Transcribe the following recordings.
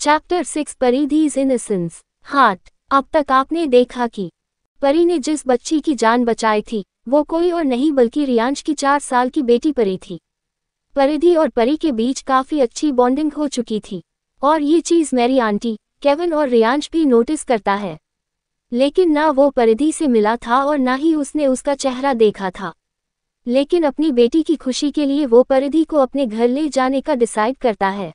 Chapter six is incense heart अब तक आपने देखा कि परी ने जिस बच्ची की जान बचाई थी वो कोई और नहीं बल्कि रियांश की चार साल की बेटी परी थी परिधि और परी के बीच काफ़ी अच्छी बॉन्डिंग हो चुकी थी और ये चीज़ मेरी आंटी केवन और रियांश भी नोटिस करता है लेकिन ना वो परिधि से मिला था और ना ही उसने उसका चेहरा देखा था लेकिन अपनी बेटी की खुशी के लिए वो परिधि को अपने घर ले जाने का डिसाइड करता है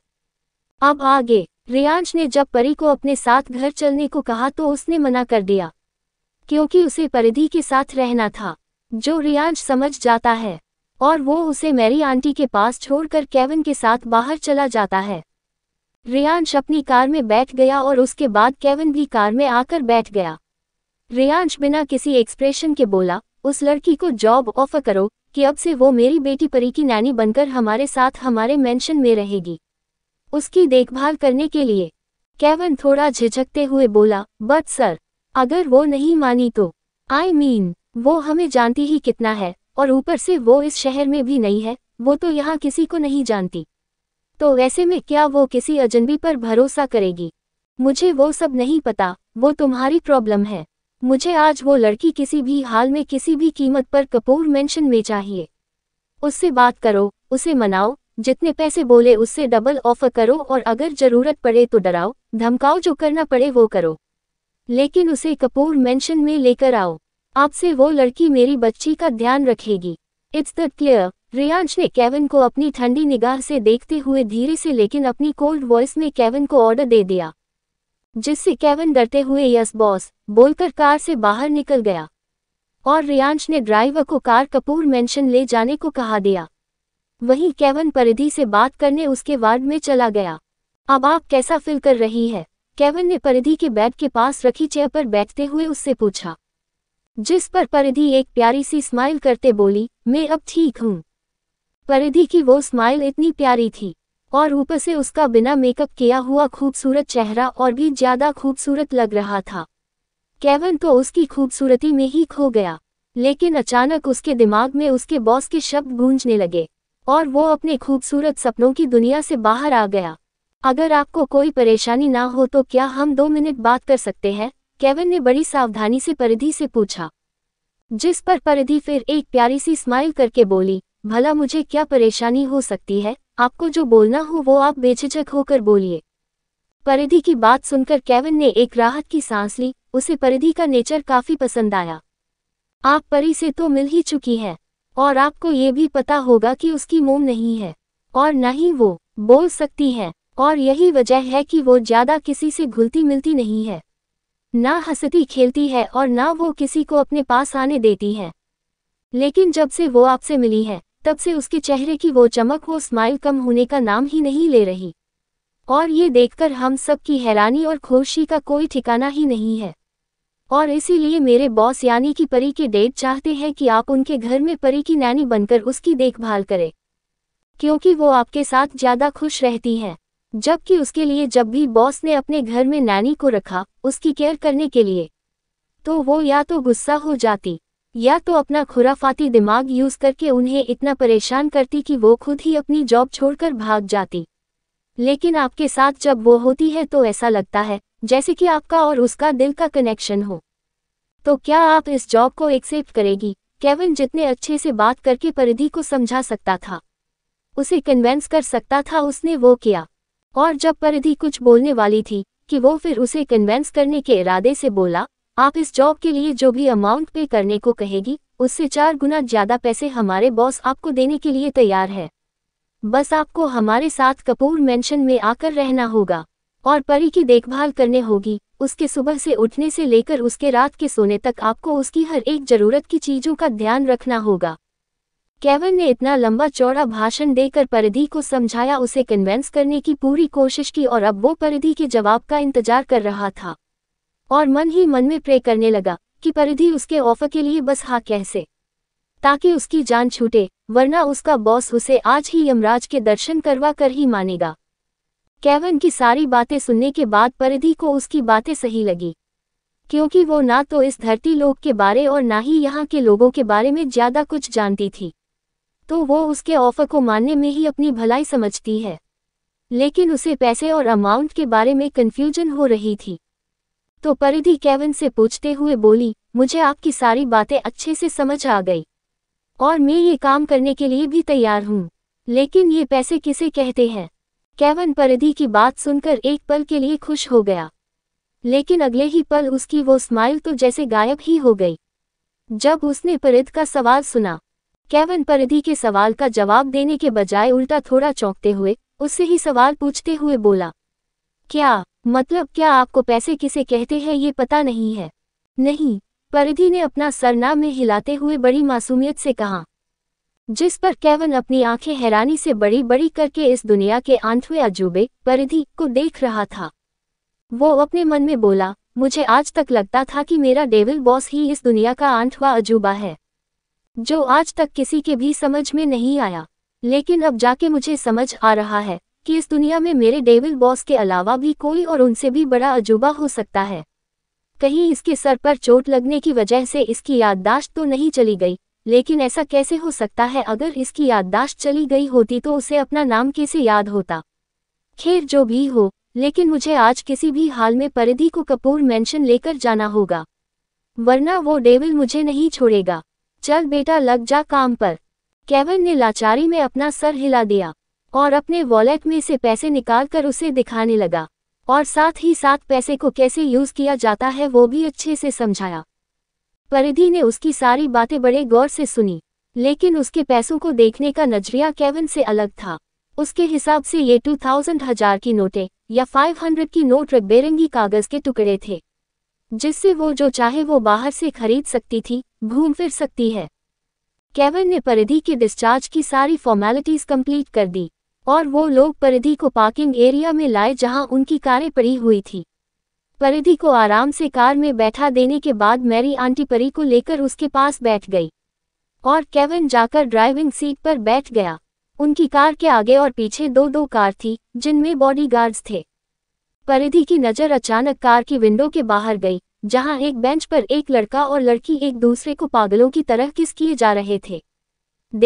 अब आगे रियांश ने जब परी को अपने साथ घर चलने को कहा तो उसने मना कर दिया क्योंकि उसे परिधि के साथ रहना था जो रियांश समझ जाता है और वो उसे मेरी आंटी के पास छोड़कर केविन के साथ बाहर चला जाता है रियांश अपनी कार में बैठ गया और उसके बाद केविन भी कार में आकर बैठ गया रियांश बिना किसी एक्सप्रेशन के बोला उस लड़की को जॉब ऑफर करो कि अब से वो मेरी बेटी परी की नैनी बनकर हमारे साथ हमारे मेंशन में रहेगी उसकी देखभाल करने के लिए केवन थोड़ा झिझकते हुए बोला बट सर अगर वो नहीं मानी तो आई I मीन mean, वो हमें जानती ही कितना है और ऊपर से वो इस शहर में भी नहीं है वो तो यहाँ किसी को नहीं जानती तो ऐसे में क्या वो किसी अजनबी पर भरोसा करेगी मुझे वो सब नहीं पता वो तुम्हारी प्रॉब्लम है मुझे आज वो लड़की किसी भी हाल में किसी भी कीमत पर कपूर मेंशन में चाहिए उससे बात करो उसे मनाओ जितने पैसे बोले उससे डबल ऑफर करो और अगर जरूरत पड़े तो डराओ धमकाओ जो करना पड़े वो करो लेकिन उसे कपूर मेंशन में लेकर आओ आपसे वो लड़की मेरी बच्ची का ध्यान रखेगी इट्स द क्लियर रियांश ने केविन को अपनी ठंडी निगाह से देखते हुए धीरे से लेकिन अपनी कोल्ड वॉइस में केविन को ऑर्डर दे दिया जिससे केविन डरते हुए यस बॉस बोलकर कार से बाहर निकल गया और रियांश ने ड्राइवर को कार कपूर मेंशन ले जाने को कहा दिया वहीं केवन परिधि से बात करने उसके वार्ड में चला गया अब आप कैसा फील कर रही है केवन ने परिधि के बेड के पास रखी चेयर पर बैठते हुए उससे पूछा जिस पर परिधि एक प्यारी सी स्माइल करते बोली मैं अब ठीक हूँ परिधि की वो स्माइल इतनी प्यारी थी और ऊपर से उसका बिना मेकअप किया हुआ खूबसूरत चेहरा और भी ज्यादा खूबसूरत लग रहा था केवन तो उसकी खूबसूरती में ही खो गया लेकिन अचानक उसके दिमाग में उसके बॉस के शब्द गूंजने लगे और वो अपने खूबसूरत सपनों की दुनिया से बाहर आ गया अगर आपको कोई परेशानी ना हो तो क्या हम दो मिनट बात कर सकते हैं केविन ने बड़ी सावधानी से परिधि से पूछा जिस पर परिधि फिर एक प्यारी सी स्माइल करके बोली भला मुझे क्या परेशानी हो सकती है आपको जो बोलना हो वो आप बेझिझक होकर बोलिए परिधि की बात सुनकर केविन ने एक राहत की सांस ली उसे परिधि का नेचर काफी पसंद आया आप परी से तो मिल ही चुकी हैं और आपको ये भी पता होगा कि उसकी मोम नहीं है और न ही वो बोल सकती है और यही वजह है कि वो ज्यादा किसी से घुलती मिलती नहीं है ना हंसती खेलती है और ना वो किसी को अपने पास आने देती है लेकिन जब से वो आपसे मिली है तब से उसके चेहरे की वो चमक वो स्माइल कम होने का नाम ही नहीं ले रही और ये देखकर हम सब की हैरानी और खुशी का कोई ठिकाना ही नहीं है और इसीलिए मेरे बॉस यानी कि परी के डेट चाहते हैं कि आप उनके घर में परी की नैनी बनकर उसकी देखभाल करें क्योंकि वो आपके साथ ज़्यादा खुश रहती हैं जबकि उसके लिए जब भी बॉस ने अपने घर में नैनी को रखा उसकी केयर करने के लिए तो वो या तो गुस्सा हो जाती या तो अपना खुराफाती दिमाग यूज़ करके उन्हें इतना परेशान करती कि वो खुद ही अपनी जॉब छोड़कर भाग जाती लेकिन आपके साथ जब वो होती है तो ऐसा लगता है जैसे कि आपका और उसका दिल का कनेक्शन हो तो क्या आप इस जॉब को एक्सेप्ट करेगी केविन जितने अच्छे से बात करके परिधि को समझा सकता था उसे कन्वेंस कर सकता था उसने वो किया और जब परिधि कुछ बोलने वाली थी कि वो फिर उसे कन्वेंस करने के इरादे से बोला आप इस जॉब के लिए जो भी अमाउंट पे करने को कहेगी उससे चार गुना ज्यादा पैसे हमारे बॉस आपको देने के लिए तैयार है बस आपको हमारे साथ कपूर मेंशन में आकर रहना होगा और परी की देखभाल करने होगी उसके सुबह से उठने से लेकर उसके रात के सोने तक आपको उसकी हर एक जरूरत की चीजों का ध्यान रखना होगा केवन ने इतना लंबा चौड़ा भाषण देकर परिधि को समझाया उसे कन्वेंस करने की पूरी कोशिश की और अब वो परिधि के जवाब का इंतजार कर रहा था और मन ही मन में प्रे करने लगा कि परिधि उसके ऑफर के लिए बस हाँ कैसे ताकि उसकी जान छूटे वरना उसका बॉस उसे आज ही यमराज के दर्शन करवा कर ही मानेगा केवन की सारी बातें सुनने के बाद परिधि को उसकी बातें सही लगी क्योंकि वो ना तो इस धरती लोक के बारे और ना ही यहाँ के लोगों के बारे में ज़्यादा कुछ जानती थी तो वो उसके ऑफर को मानने में ही अपनी भलाई समझती है लेकिन उसे पैसे और अमाउंट के बारे में कन्फ्यूजन हो रही थी तो परिधि केवन से पूछते हुए बोली मुझे आपकी सारी बातें अच्छे से समझ आ गई और मैं ये काम करने के लिए भी तैयार हूँ लेकिन ये पैसे किसे कहते हैं केवन परिधि की बात सुनकर एक पल के लिए खुश हो गया लेकिन अगले ही पल उसकी वो स्माइल तो जैसे गायब ही हो गई जब उसने परिध का सवाल सुना केवन परिधि के सवाल का जवाब देने के बजाय उल्टा थोड़ा चौंकते हुए उससे ही सवाल पूछते हुए बोला क्या मतलब क्या आपको पैसे किसे कहते हैं ये पता नहीं है नहीं परिधि ने अपना सरनाम में हिलाते हुए बड़ी मासूमियत से कहा जिस पर केवन अपनी आंखें हैरानी से बड़ी बड़ी करके इस दुनिया के आंठवे अजूबे परिधि को देख रहा था वो अपने मन में बोला मुझे आज तक लगता था कि मेरा डेविल बॉस ही इस दुनिया का आंठवा अजूबा है जो आज तक किसी के भी समझ में नहीं आया लेकिन अब जाके मुझे समझ आ रहा है कि इस दुनिया में मेरे डेविल बॉस के अलावा भी कोई और उनसे भी बड़ा अजूबा हो सकता है कहीं इसके सर पर चोट लगने की वजह से इसकी याददाश्त तो नहीं चली गई लेकिन ऐसा कैसे हो सकता है अगर इसकी याददाश्त चली गई होती तो उसे अपना नाम कैसे याद होता खैर जो भी हो लेकिन मुझे आज किसी भी हाल में परिधि को कपूर मेंशन लेकर जाना होगा वरना वो डेविल मुझे नहीं छोड़ेगा चल बेटा लग जा काम पर केवन ने लाचारी में अपना सर हिला दिया और अपने वॉलेट में से पैसे निकाल कर उसे दिखाने लगा और साथ ही साथ पैसे को कैसे यूज़ किया जाता है वो भी अच्छे से समझाया परिधि ने उसकी सारी बातें बड़े गौर से सुनी लेकिन उसके पैसों को देखने का नजरिया केविन से अलग था उसके हिसाब से ये टू थाउजेंड हजार की नोटें या फाइव हंड्रेड की नोट बेरंगी कागज के टुकड़े थे जिससे वो जो चाहे वो बाहर से खरीद सकती थी घूम फिर सकती है केविन ने परिधि के डिस्चार्ज की सारी फॉर्मेलिटीज कंप्लीट कर दी और वो लोग परिधि को पार्किंग एरिया में लाए जहां उनकी कारें पड़ी हुई थी परिधि को आराम से कार में बैठा देने के बाद मैरी आंटी परी को लेकर उसके पास बैठ गई और केविन जाकर ड्राइविंग सीट पर बैठ गया उनकी कार के आगे और पीछे दो दो कार थी जिनमें बॉडीगार्ड्स थे परिधि की नज़र अचानक कार की विंडो के बाहर गई जहां एक बेंच पर एक लड़का और लड़की एक दूसरे को पागलों की तरह किस किए जा रहे थे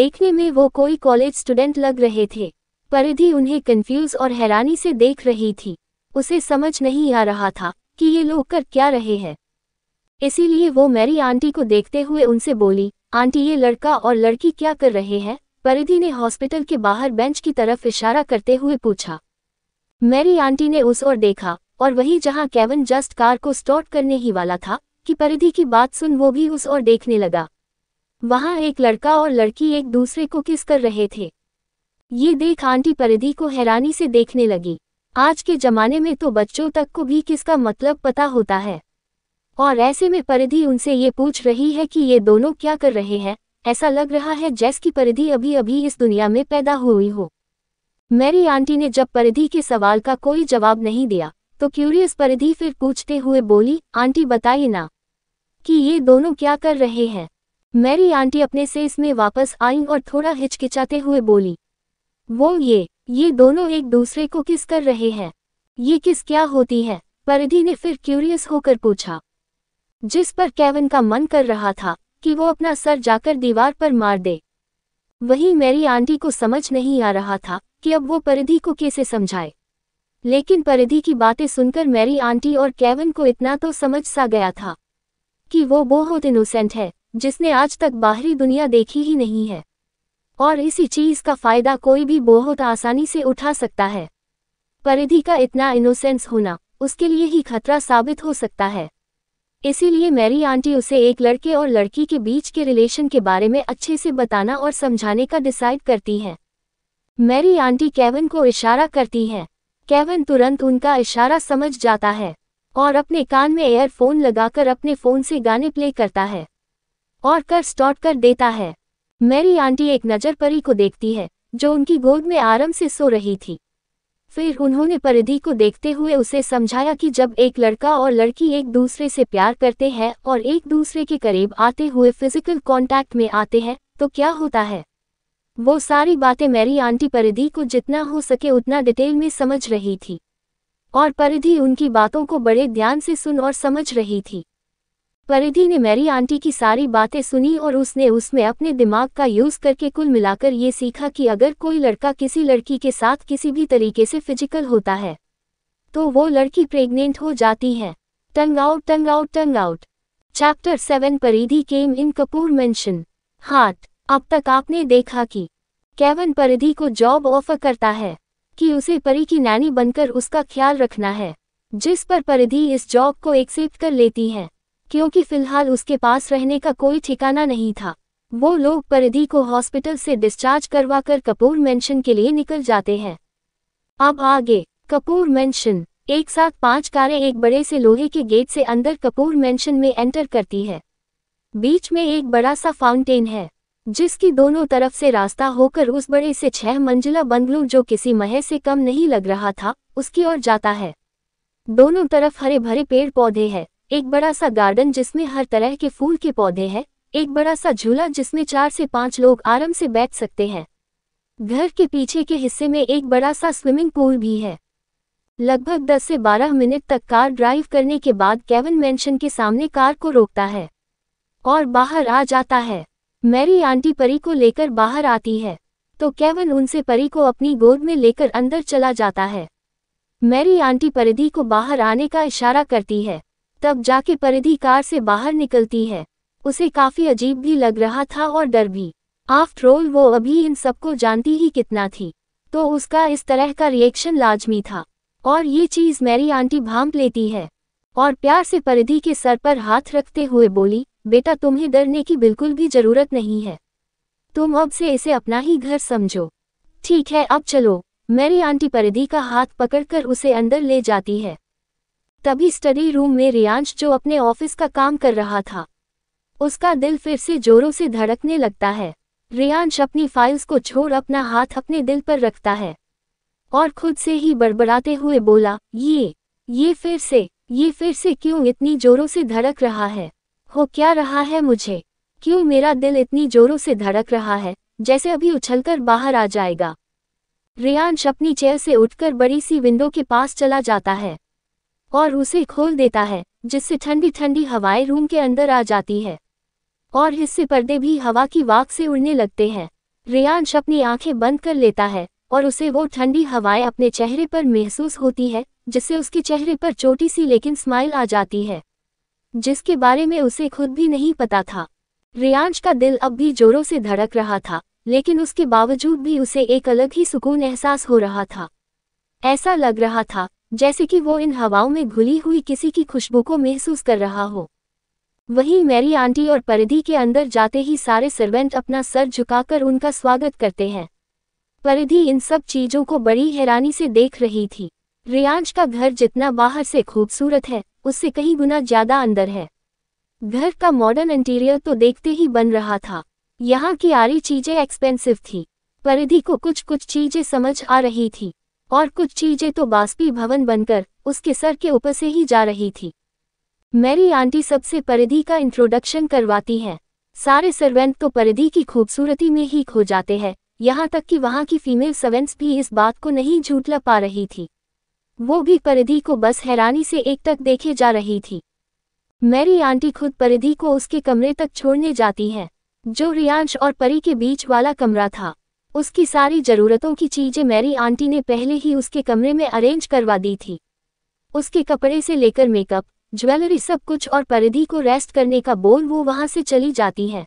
देखने में वो कोई कॉलेज स्टूडेंट लग रहे थे परिधि उन्हें कंफ्यूज और हैरानी से देख रही थी उसे समझ नहीं आ रहा था कि ये लोग कर क्या रहे हैं इसीलिए वो मेरी आंटी को देखते हुए उनसे बोली आंटी ये लड़का और लड़की क्या कर रहे हैं परिधि ने हॉस्पिटल के बाहर बेंच की तरफ इशारा करते हुए पूछा मेरी आंटी ने उस ओर देखा और वही जहां केवन जस्ट कार को स्टॉट करने ही वाला था कि परिधि की बात सुन वो भी उस ओर देखने लगा वहां एक लड़का और लड़की एक दूसरे को किस कर रहे थे ये देख आंटी परिधि को हैरानी से देखने लगी आज के जमाने में तो बच्चों तक को भी किसका मतलब पता होता है और ऐसे में परिधि उनसे ये पूछ रही है कि ये दोनों क्या कर रहे हैं ऐसा लग रहा है जैस की परिधि अभी अभी इस दुनिया में पैदा हुई हो मेरी आंटी ने जब परिधि के सवाल का कोई जवाब नहीं दिया तो क्यूरियस परिधि फिर पूछते हुए बोली आंटी बताइए ना कि ये दोनों क्या कर रहे हैं मेरी आंटी अपने से इसमें वापस आई और थोड़ा हिचकिचाते हुए बोली वो ये ये दोनों एक दूसरे को किस कर रहे हैं ये किस क्या होती है परिधि ने फिर क्यूरियस होकर पूछा जिस पर केविन का मन कर रहा था कि वो अपना सर जाकर दीवार पर मार दे वही मेरी आंटी को समझ नहीं आ रहा था कि अब वो परिधि को कैसे समझाए लेकिन परिधि की बातें सुनकर मेरी आंटी और केविन को इतना तो समझ सा गया था कि वो बहुत इनोसेंट है जिसने आज तक बाहरी दुनिया देखी ही नहीं है और इसी चीज का फायदा कोई भी बहुत आसानी से उठा सकता है परिधि का इतना इनोसेंस होना उसके लिए ही खतरा साबित हो सकता है इसीलिए मेरी आंटी उसे एक लड़के और लड़की के बीच के रिलेशन के बारे में अच्छे से बताना और समझाने का डिसाइड करती हैं मेरी आंटी केवन को इशारा करती हैं केवन तुरंत उनका इशारा समझ जाता है और अपने कान में एयरफोन लगाकर अपने फ़ोन से गाने प्ले करता है और कर स्टॉट कर देता है मेरी आंटी एक नज़र परी को देखती है जो उनकी गोद में आराम से सो रही थी फिर उन्होंने परिधि को देखते हुए उसे समझाया कि जब एक लड़का और लड़की एक दूसरे से प्यार करते हैं और एक दूसरे के करीब आते हुए फिजिकल कांटेक्ट में आते हैं तो क्या होता है वो सारी बातें मेरी आंटी परिधि को जितना हो सके उतना डिटेल में समझ रही थी और परिधि उनकी बातों को बड़े ध्यान से सुन और समझ रही थी परिधि ने मेरी आंटी की सारी बातें सुनी और उसने उसमें अपने दिमाग का यूज करके कुल मिलाकर ये सीखा कि अगर कोई लड़का किसी लड़की के साथ किसी भी तरीके से फिजिकल होता है तो वो लड़की प्रेग्नेंट हो जाती है tongue out tongue out tongue out chapter seven Paridhi came in Kapoor mansion heart अब तक आपने देखा कि केवन परिधि को जॉब ऑफर करता है कि उसे परी की नैनी बनकर उसका ख्याल रखना है जिस पर परिधि इस जॉब को एक्सेप्ट कर लेती है क्योंकि फिलहाल उसके पास रहने का कोई ठिकाना नहीं था वो लोग परिधि को हॉस्पिटल से डिस्चार्ज करवा कर कपूर मेंशन के लिए निकल जाते हैं अब आगे कपूर मेंशन एक साथ पांच कारें एक बड़े से लोहे के गेट से अंदर कपूर मेंशन में एंटर करती है बीच में एक बड़ा सा फाउंटेन है जिसकी दोनों तरफ से रास्ता होकर उस बड़े से छह मंजिला बंगलू जो किसी मह से कम नहीं लग रहा था उसकी ओर जाता है दोनों तरफ हरे भरे पेड़ पौधे हैं एक बड़ा सा गार्डन जिसमें हर तरह के फूल के पौधे हैं एक बड़ा सा झूला जिसमें चार से पांच लोग आराम से बैठ सकते हैं घर के पीछे के हिस्से में एक बड़ा सा स्विमिंग पूल भी है लगभग 10 से 12 मिनट तक कार ड्राइव करने के बाद केवन मेंशन के सामने कार को रोकता है और बाहर आ जाता है मैरी आंटी परी को लेकर बाहर आती है तो केवन उनसे परी को अपनी गोद में लेकर अंदर चला जाता है मैरी आंटी परिधि को बाहर आने का इशारा करती है तब जाके परिधि कार से बाहर निकलती है उसे काफी अजीब भी लग रहा था और डर भी आफ्टर ऑल वो अभी इन सबको जानती ही कितना थी तो उसका इस तरह का रिएक्शन लाजमी था और ये चीज़ मेरी आंटी भांप लेती है और प्यार से परिधि के सर पर हाथ रखते हुए बोली बेटा तुम्हें डरने की बिल्कुल भी ज़रूरत नहीं है तुम अब से इसे अपना ही घर समझो ठीक है अब चलो मेरी आंटी परिधि का हाथ पकड़कर उसे अंदर ले जाती है तभी स्टडी रूम में रियांश जो अपने ऑफिस का काम कर रहा था उसका दिल फिर से जोरों से धड़कने लगता है रियांश अपनी फाइल्स को छोड़ अपना हाथ अपने दिल पर रखता है और खुद से ही बड़बड़ाते हुए बोला ये ये फिर से ये फिर से क्यों इतनी जोरों से धड़क रहा है हो क्या रहा है मुझे क्यों मेरा दिल इतनी जोरों से धड़क रहा है जैसे अभी उछलकर बाहर आ जाएगा रियांश अपनी चेयर से उठकर बड़ी सी विंडो के पास चला जाता है और उसे खोल देता है जिससे ठंडी ठंडी हवाएं रूम के अंदर आ जाती है और हिस्से पर्दे भी हवा की वाक से उड़ने लगते हैं रेयांश अपनी आंखें बंद कर लेता है और उसे वो ठंडी हवाएं अपने चेहरे पर महसूस होती है जिससे उसके चेहरे पर छोटी सी लेकिन स्माइल आ जाती है जिसके बारे में उसे खुद भी नहीं पता था रियांश का दिल अब भी जोरों से धड़क रहा था लेकिन उसके बावजूद भी उसे एक अलग ही सुकून एहसास हो रहा था ऐसा लग रहा था जैसे कि वो इन हवाओं में घुली हुई किसी की खुशबू को महसूस कर रहा हो वहीं मेरी आंटी और परिधि के अंदर जाते ही सारे सर्वेंट अपना सर झुकाकर उनका स्वागत करते हैं परिधि इन सब चीज़ों को बड़ी हैरानी से देख रही थी रियांश का घर जितना बाहर से खूबसूरत है उससे कहीं गुना ज़्यादा अंदर है घर का मॉडर्न इंटीरियर तो देखते ही बन रहा था यहाँ की आरी चीज़ें एक्सपेंसिव थी परिधि को कुछ कुछ चीज़ें समझ आ रही थी और कुछ चीजें तो बास्पी भवन बनकर उसके सर के ऊपर से ही जा रही थी मेरी आंटी सबसे परिधि का इंट्रोडक्शन करवाती हैं सारे सर्वेंट तो परिधि की खूबसूरती में ही खो जाते हैं यहाँ तक कि वहाँ की फीमेल सर्वेंट्स भी इस बात को नहीं झूठला पा रही थी वो भी परिधि को बस हैरानी से एक तक देखे जा रही थी मेरी आंटी खुद परिधि को उसके कमरे तक छोड़ने जाती हैं जो रियांश और परी के बीच वाला कमरा था उसकी सारी ज़रूरतों की चीज़ें मेरी आंटी ने पहले ही उसके कमरे में अरेंज करवा दी थी उसके कपड़े से लेकर मेकअप ज्वेलरी सब कुछ और परिधि को रेस्ट करने का बोल वो वहां से चली जाती है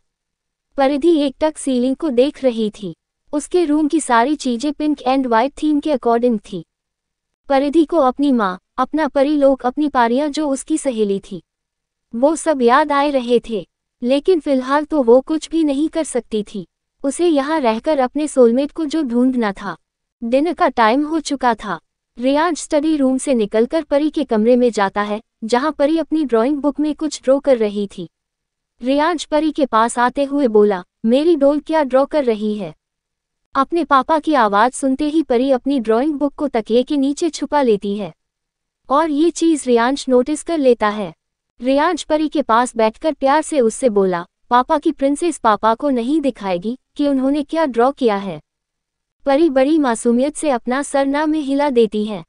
परिधि एकटक सीलिंग को देख रही थी उसके रूम की सारी चीज़ें पिंक एंड व्हाइट थीम के अकॉर्डिंग थी परिधि को अपनी माँ अपना परिलोक अपनी पारियां जो उसकी सहेली थी वो सब याद आए रहे थे लेकिन फिलहाल तो वो कुछ भी नहीं कर सकती थी उसे यहाँ रहकर अपने सोलमेट को जो ढूंढना था दिन का टाइम हो चुका था रियाज स्टडी रूम से निकलकर परी के कमरे में जाता है जहाँ परी अपनी ड्राइंग बुक में कुछ ड्रॉ कर रही थी रियाज परी के पास आते हुए बोला मेरी डोल क्या ड्रॉ कर रही है अपने पापा की आवाज़ सुनते ही परी अपनी ड्राइंग बुक को तकिए के नीचे छुपा लेती है और ये चीज़ रियांश नोटिस कर लेता है रियांश परी के पास बैठकर प्यार से उससे बोला पापा की प्रिंसेस पापा को नहीं दिखाएगी कि उन्होंने क्या ड्रॉ किया है परी बड़ी मासूमियत से अपना सरना में हिला देती है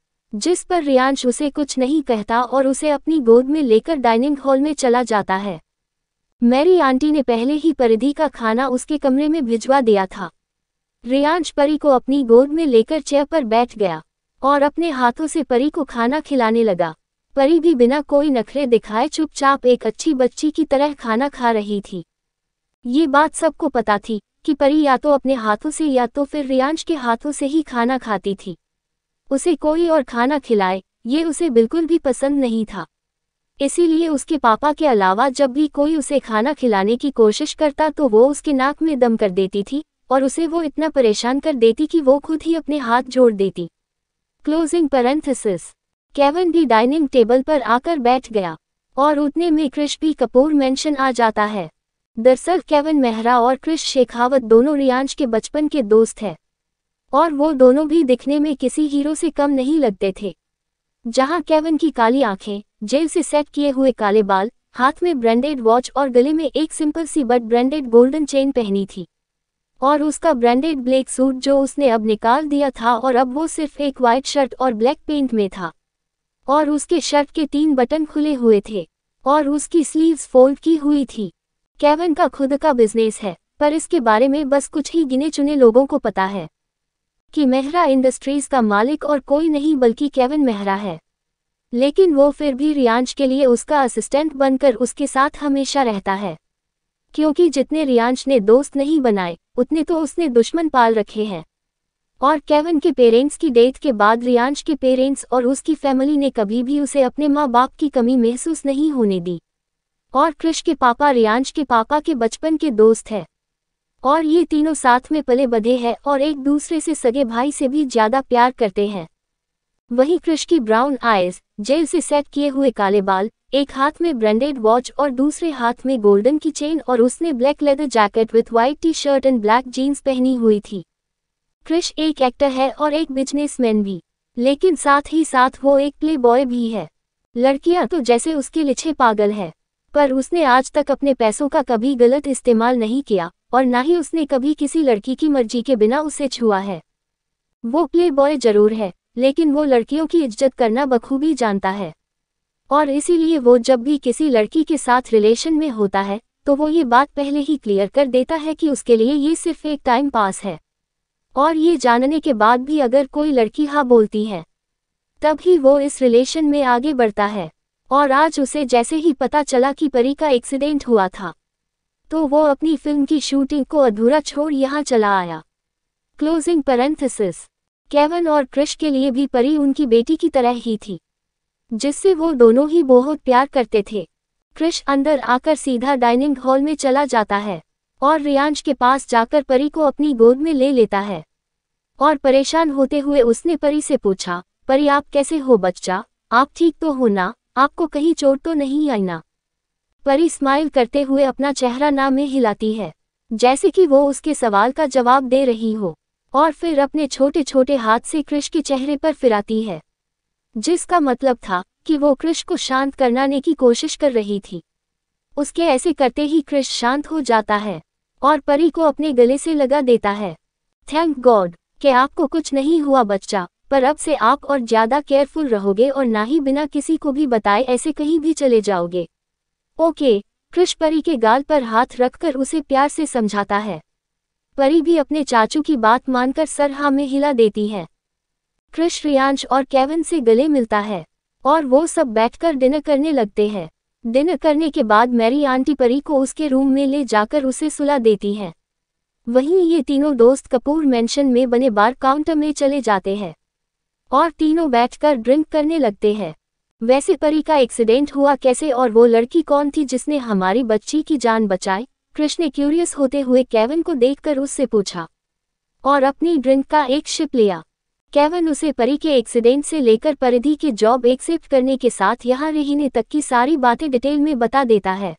जिस पर रियांश उसे कुछ नहीं कहता और उसे अपनी गोद में लेकर डाइनिंग हॉल में चला जाता है मेरी आंटी ने पहले ही परिधि का खाना उसके कमरे में भिजवा दिया था रियांश परी को अपनी गोद में लेकर चेयर पर बैठ गया और अपने हाथों से परी को खाना खिलाने लगा परी भी बिना कोई नखरे दिखाए चुपचाप एक अच्छी बच्ची की तरह खाना खा रही थी ये बात सबको पता थी कि परी या तो अपने हाथों से या तो फिर रियांश के हाथों से ही खाना खाती थी उसे कोई और खाना खिलाए ये उसे बिल्कुल भी पसंद नहीं था इसीलिए उसके पापा के अलावा जब भी कोई उसे खाना खिलाने की कोशिश करता तो वो उसके नाक में दम कर देती थी और उसे वो इतना परेशान कर देती कि वो खुद ही अपने हाथ जोड़ देती क्लोजिंग पेरेंथिस केवन भी डाइनिंग टेबल पर आकर बैठ गया और उतने में क्रिश भी कपूर मेंशन आ जाता है दरअसल केविन मेहरा और क्रिश शेखावत दोनों रियांश के बचपन के दोस्त हैं और वो दोनों भी दिखने में किसी हीरो से कम नहीं लगते थे जहां केविन की काली आंखें जेल से सेट किए हुए काले बाल हाथ में ब्रांडेड वॉच और गले में एक सिंपल सी बट ब्रांडेड गोल्डन चेन पहनी थी और उसका ब्रांडेड ब्लैक सूट जो उसने अब निकाल दिया था और अब वो सिर्फ एक वाइट शर्ट और ब्लैक पेंट में था और उसके शर्ट के तीन बटन खुले हुए थे और उसकी स्लीव्स फोल्ड की हुई थी केविन का खुद का बिजनेस है पर इसके बारे में बस कुछ ही गिने चुने लोगों को पता है कि मेहरा इंडस्ट्रीज का मालिक और कोई नहीं बल्कि केविन मेहरा है लेकिन वो फिर भी रियांश के लिए उसका असिस्टेंट बनकर उसके साथ हमेशा रहता है क्योंकि जितने रियांश ने दोस्त नहीं बनाए उतने तो उसने दुश्मन पाल रखे हैं और केविन के पेरेंट्स की डेथ के बाद रियांश के पेरेंट्स और उसकी फैमिली ने कभी भी उसे अपने माँ बाप की कमी महसूस नहीं होने दी और क्रिश के पापा रियांश के पापा के बचपन के दोस्त हैं और ये तीनों साथ में पले बधे हैं और एक दूसरे से सगे भाई से भी ज्यादा प्यार करते हैं वहीं क्रिश की ब्राउन आइज जेल से सेट किए हुए काले बाल एक हाथ में ब्रांडेड वॉच और दूसरे हाथ में गोल्डन की चेन और उसने black leather jacket with white T shirt and black jeans पहनी हुई थी क्रिश एक एक्टर है और एक बिजनेसमैन भी लेकिन साथ ही साथ वो एक प्ले बॉय भी है लड़कियां तो जैसे उसके लिछे पागल है पर उसने आज तक अपने पैसों का कभी गलत इस्तेमाल नहीं किया और ना ही उसने कभी किसी लड़की की मर्जी के बिना उसे छुआ है वो प्ले बॉय जरूर है लेकिन वो लड़कियों की इज्जत करना बखूबी जानता है और इसीलिए वो जब भी किसी लड़की के साथ रिलेशन में होता है तो वो ये बात पहले ही क्लियर कर देता है कि उसके लिए ये सिर्फ एक टाइम पास है और ये जानने के बाद भी अगर कोई लड़की हाँ बोलती है तब ही वो इस रिलेशन में आगे बढ़ता है और आज उसे जैसे ही पता चला कि परी का एक्सीडेंट हुआ था तो वो अपनी फिल्म की शूटिंग को अधूरा छोड़ यहाँ चला आया क्लोजिंग पेरेंथेसिस केवन और क्रिश के लिए भी परी उनकी बेटी की तरह ही थी जिससे वो दोनों ही बहुत प्यार करते थे क्रिश अंदर आकर सीधा डाइनिंग हॉल में चला जाता है और रियांश के पास जाकर परी को अपनी गोद में ले लेता है और परेशान होते हुए उसने परी से पूछा परी आप कैसे हो बच्चा आप ठीक तो हो ना आपको कहीं चोट तो नहीं आई ना परी स्माइल करते हुए अपना चेहरा ना में हिलाती है जैसे कि वो उसके सवाल का जवाब दे रही हो और फिर अपने छोटे छोटे हाथ से कृष के चेहरे पर फिराती है जिसका मतलब था कि वो कृष को शांत करनाने की कोशिश कर रही थी उसके ऐसे करते ही कृष शांत हो जाता है और परी को अपने गले से लगा देता है थैंक गॉड कि आपको कुछ नहीं हुआ बच्चा पर अब से आप और ज्यादा केयरफुल रहोगे और ना ही बिना किसी को भी बताए ऐसे कहीं भी चले जाओगे ओके कृष परी के गाल पर हाथ रखकर उसे प्यार से समझाता है परी भी अपने चाचू की बात मानकर सर हा में हिला देती है कृष रियांश और केविन से गले मिलता है और वो सब बैठकर डिनर करने लगते हैं डिनर करने के बाद मैरी आंटी परी को उसके रूम में ले जाकर उसे सुला देती है वहीं ये तीनों दोस्त कपूर मेंशन में बने बार काउंटर में चले जाते हैं और तीनों बैठकर ड्रिंक करने लगते हैं वैसे परी का एक्सीडेंट हुआ कैसे और वो लड़की कौन थी जिसने हमारी बच्ची की जान बचाई कृष्ण क्यूरियस होते हुए केविन को देखकर उससे पूछा और अपनी ड्रिंक का एक शिप लिया केवन उसे परी के एक्सीडेंट से लेकर परिधि की जॉब एक्सेप्ट करने के साथ यहाँ रहने तक की सारी बातें डिटेल में बता देता है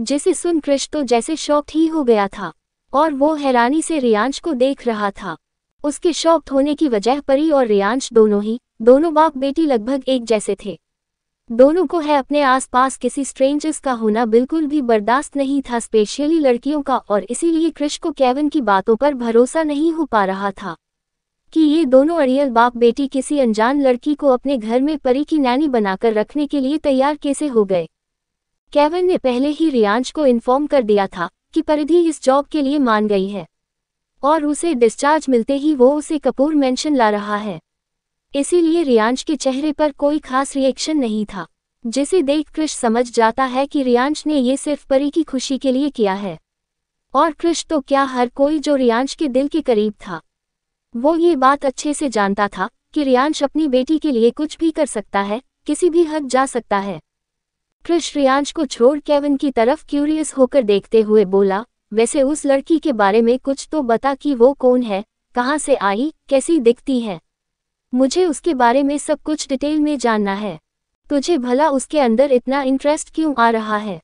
जिसे सुन कृष्ण तो जैसे शॉक ही हो गया था और वो हैरानी से रियांश को देख रहा था उसके शौक होने की वजह परी और रियांश दोनों ही दोनों बाप बेटी लगभग एक जैसे थे दोनों को है अपने आसपास किसी स्ट्रेंजर्स का होना बिल्कुल भी बर्दाश्त नहीं था स्पेशली लड़कियों का और इसीलिए क्रिश को केविन की बातों पर भरोसा नहीं हो पा रहा था कि ये दोनों अड़ियल बाप बेटी किसी अनजान लड़की को अपने घर में परी की नैनी बनाकर रखने के लिए तैयार कैसे हो गए केविन ने पहले ही रियांश को इन्फॉर्म कर दिया था कि परिधि इस जॉब के लिए मान गई है और उसे डिस्चार्ज मिलते ही वो उसे कपूर मेंशन ला रहा है इसीलिए रियांश के चेहरे पर कोई खास रिएक्शन नहीं था जिसे देख क्रिश समझ जाता है कि रियांश ने ये सिर्फ परी की खुशी के लिए किया है और क्रिश तो क्या हर कोई जो रियांश के दिल के करीब था वो ये बात अच्छे से जानता था कि रियांश अपनी बेटी के लिए कुछ भी कर सकता है किसी भी हद जा सकता है क्रिश रियांश को छोड़ केविन की तरफ क्यूरियस होकर देखते हुए बोला वैसे उस लड़की के बारे में कुछ तो बता कि वो कौन है कहाँ से आई कैसी दिखती है मुझे उसके बारे में सब कुछ डिटेल में जानना है तुझे भला उसके अंदर इतना इंटरेस्ट क्यों आ रहा है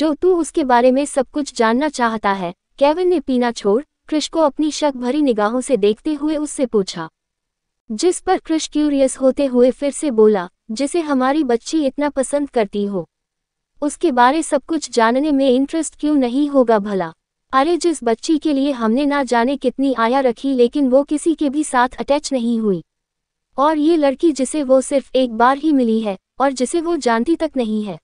जो तू उसके बारे में सब कुछ जानना चाहता है केविन ने पीना छोड़ क्रिश को अपनी शक भरी निगाहों से देखते हुए उससे पूछा जिस पर क्रिश क्यूरियस होते हुए फिर से बोला जिसे हमारी बच्ची इतना पसंद करती हो उसके बारे सब कुछ जानने में इंटरेस्ट क्यों नहीं होगा भला अरे जिस बच्ची के लिए हमने ना जाने कितनी आया रखी लेकिन वो किसी के भी साथ अटैच नहीं हुई और ये लड़की जिसे वो सिर्फ एक बार ही मिली है और जिसे वो जानती तक नहीं है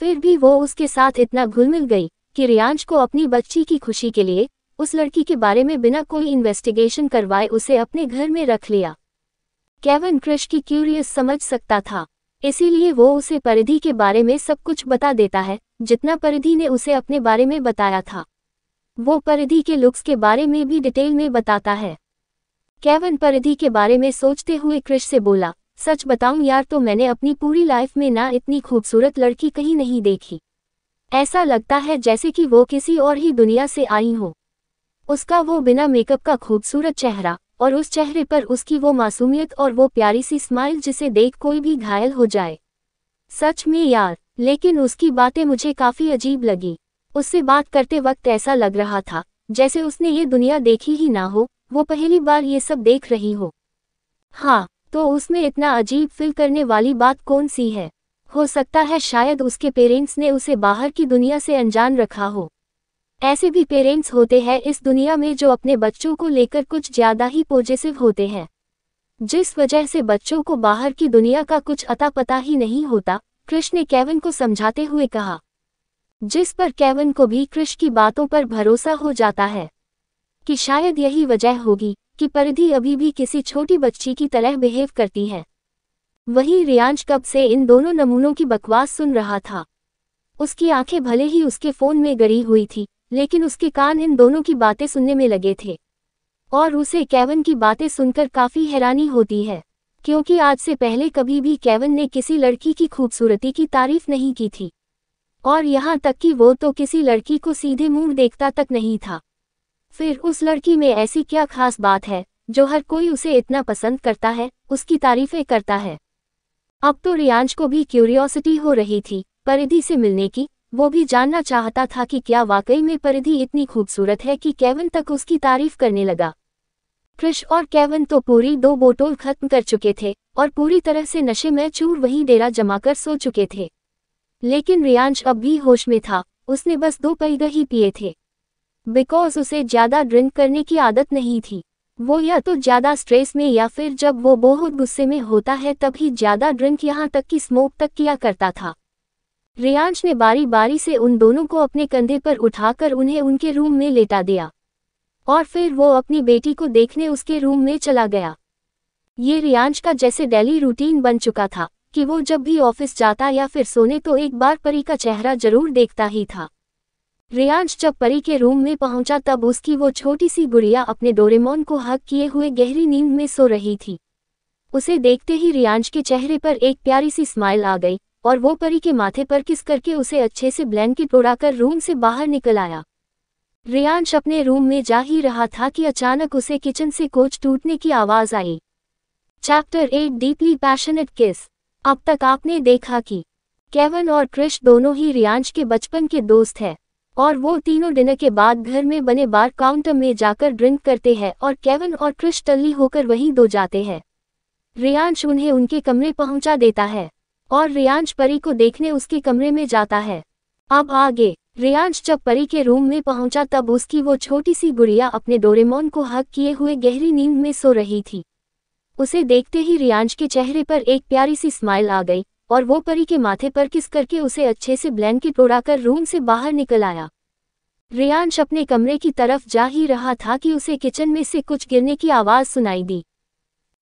फिर भी वो उसके साथ इतना घुल मिल गई कि रियांश को अपनी बच्ची की खुशी के लिए उस लड़की के बारे में बिना कोई इन्वेस्टिगेशन करवाए उसे अपने घर में रख लिया केवन क्रिश की क्यूरियस समझ सकता था इसीलिए वो उसे परिधि के बारे में सब कुछ बता देता है जितना परिधि ने उसे अपने बारे में बताया था वो परिधि के लुक्स के बारे में भी डिटेल में बताता है केवन परिधि के बारे में सोचते हुए क्रिश से बोला सच बताऊं यार तो मैंने अपनी पूरी लाइफ में ना इतनी खूबसूरत लड़की कहीं नहीं देखी ऐसा लगता है जैसे कि वो किसी और ही दुनिया से आई हो उसका वो बिना मेकअप का खूबसूरत चेहरा और उस चेहरे पर उसकी वो मासूमियत और वो प्यारी सी स्माइल जिसे देख कोई भी घायल हो जाए सच में यार लेकिन उसकी बातें मुझे काफ़ी अजीब लगी उससे बात करते वक्त ऐसा लग रहा था जैसे उसने ये दुनिया देखी ही ना हो वो पहली बार ये सब देख रही हो हाँ तो उसमें इतना अजीब फील करने वाली बात कौन सी है हो सकता है शायद उसके पेरेंट्स ने उसे बाहर की दुनिया से अनजान रखा हो ऐसे भी पेरेंट्स होते हैं इस दुनिया में जो अपने बच्चों को लेकर कुछ ज़्यादा ही पॉजिटिव होते हैं जिस वजह से बच्चों को बाहर की दुनिया का कुछ अता पता ही नहीं होता कृष्ण ने केविन को समझाते हुए कहा जिस पर केवन को भी क्रिश की बातों पर भरोसा हो जाता है कि शायद यही वजह होगी कि परिधि अभी भी किसी छोटी बच्ची की तरह बिहेव करती है वहीं रियांश कब से इन दोनों नमूनों की बकवास सुन रहा था उसकी आंखें भले ही उसके फ़ोन में गड़ी हुई थी लेकिन उसके कान इन दोनों की बातें सुनने में लगे थे और उसे केवन की बातें सुनकर काफ़ी हैरानी होती है क्योंकि आज से पहले कभी भी केवन ने किसी लड़की की खूबसूरती की तारीफ नहीं की थी और यहाँ तक कि वो तो किसी लड़की को सीधे मुंह देखता तक नहीं था फिर उस लड़की में ऐसी क्या खास बात है जो हर कोई उसे इतना पसंद करता है उसकी तारीफें करता है अब तो रियांश को भी क्यूरियोसिटी हो रही थी परिधि से मिलने की वो भी जानना चाहता था कि क्या वाकई में परिधि इतनी खूबसूरत है कि केवन तक उसकी तारीफ करने लगा क्रिश और केवन तो पूरी दो बोटोल खत्म कर चुके थे और पूरी तरह से नशे में चूर वहीं डेरा जमा कर सो चुके थे लेकिन रियांश अब भी होश में था उसने बस दो पैग ही पिए थे बिकॉज उसे ज़्यादा ड्रिंक करने की आदत नहीं थी वो या तो ज़्यादा स्ट्रेस में या फिर जब वो बहुत गुस्से में होता है तभी ज़्यादा ड्रिंक यहाँ तक कि स्मोक तक किया करता था रियांश ने बारी बारी से उन दोनों को अपने कंधे पर उठाकर उन्हें उनके रूम में लेटा दिया और फिर वो अपनी बेटी को देखने उसके रूम में चला गया ये रियांश का जैसे डेली रूटीन बन चुका था कि वो जब भी ऑफिस जाता या फिर सोने तो एक बार परी का चेहरा जरूर देखता ही था रियांश जब परी के रूम में पहुंचा तब उसकी वो छोटी सी गुड़िया अपने डोरेमोन को हक किए हुए गहरी नींद में सो रही थी उसे देखते ही रियांश के चेहरे पर एक प्यारी सी स्माइल आ गई और वो परी के माथे पर किस करके उसे अच्छे से ब्लैंकेट उड़ाकर रूम से बाहर निकल आया रियांश अपने रूम में जा ही रहा था कि अचानक उसे किचन से कोच टूटने की आवाज़ आई chapter eight deeply passionate kiss अब तक आपने देखा कि केवन और क्रिश दोनों ही रियांश के बचपन के दोस्त हैं और वो तीनों डिनर के बाद घर में बने बार काउंटर में जाकर ड्रिंक करते हैं और केवन और क्रिश टल्ली होकर वहीं दो जाते हैं रियांश उन्हें उनके कमरे पहुंचा देता है और रियांश परी को देखने उसके कमरे में जाता है अब आगे रियांश जब परी के रूम में पहुंचा तब उसकी वो छोटी सी गुड़िया अपने डोरेमोन को हक किए हुए गहरी नींद में सो रही थी उसे देखते ही रियांश के चेहरे पर एक प्यारी सी स्माइल आ गई और वो परी के माथे पर किस करके उसे अच्छे से ब्लैंकेट उड़ाकर रूम से बाहर निकल आया रियांश अपने कमरे की तरफ जा ही रहा था कि उसे किचन में से कुछ गिरने की आवाज़ सुनाई दी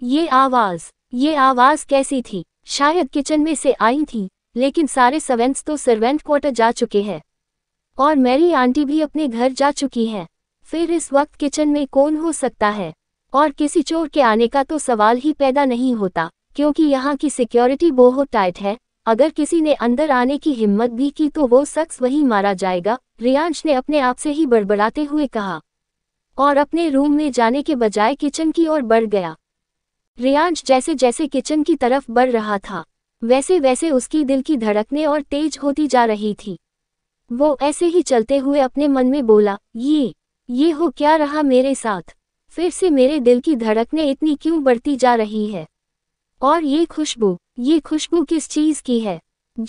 ये आवाज़ ये आवाज़ कैसी थी शायद किचन में से आई थी लेकिन सारे सर्वेंट्स तो सर्वेंट क्वार्टर जा चुके हैं और मेरी आंटी भी अपने घर जा चुकी हैं फिर इस वक्त किचन में कौन हो सकता है और किसी चोर के आने का तो सवाल ही पैदा नहीं होता क्योंकि यहाँ की सिक्योरिटी बहुत टाइट है अगर किसी ने अंदर आने की हिम्मत भी की तो वो शख्स वही मारा जाएगा रियांश ने अपने आप से ही बड़बड़ाते हुए कहा और अपने रूम में जाने के बजाय किचन की ओर बढ़ गया रियांश जैसे जैसे किचन की तरफ बढ़ रहा था वैसे वैसे उसकी दिल की धड़कने और तेज होती जा रही थी वो ऐसे ही चलते हुए अपने मन में बोला ये ये हो क्या रहा मेरे साथ फिर से मेरे दिल की धड़कने इतनी क्यों बढ़ती जा रही है और ये खुशबू ये खुशबू किस चीज़ की है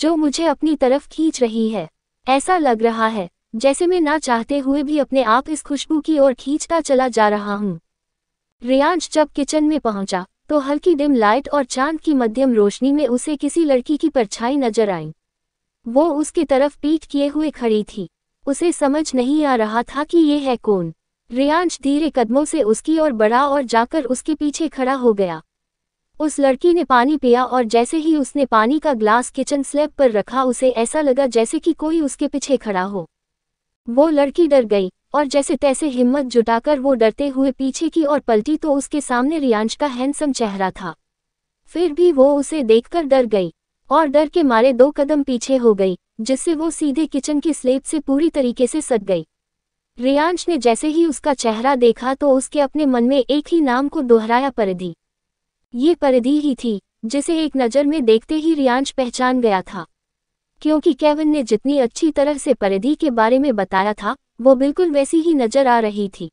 जो मुझे अपनी तरफ खींच रही है ऐसा लग रहा है जैसे मैं ना चाहते हुए भी अपने आप इस खुशबू की ओर खींचता चला जा रहा हूँ रियांश जब किचन में पहुंचा तो हल्की डिम लाइट और चांद की मध्यम रोशनी में उसे किसी लड़की की परछाई नजर आई वो उसकी तरफ पीठ किए हुए खड़ी थी उसे समझ नहीं आ रहा था कि ये है कौन रियांश धीरे कदमों से उसकी ओर बढ़ा और जाकर उसके पीछे खड़ा हो गया उस लड़की ने पानी पिया और जैसे ही उसने पानी का ग्लास किचन स्लैब पर रखा उसे ऐसा लगा जैसे कि कोई उसके पीछे खड़ा हो वो लड़की डर गई और जैसे तैसे हिम्मत जुटाकर वो डरते हुए पीछे की ओर पलटी तो उसके सामने रियांश का हैंडसम चेहरा था फिर भी वो उसे देखकर डर गई और डर के मारे दो कदम पीछे हो गई जिससे वो सीधे किचन की स्लेब से पूरी तरीके से सट गई रियांश ने जैसे ही उसका चेहरा देखा तो उसके अपने मन में एक ही नाम को दोहराया परिधि ये परिधि ही थी जिसे एक नज़र में देखते ही रियांश पहचान गया था क्योंकि केविन ने जितनी अच्छी तरह से परिधि के बारे में बताया था वो बिल्कुल वैसी ही नजर आ रही थी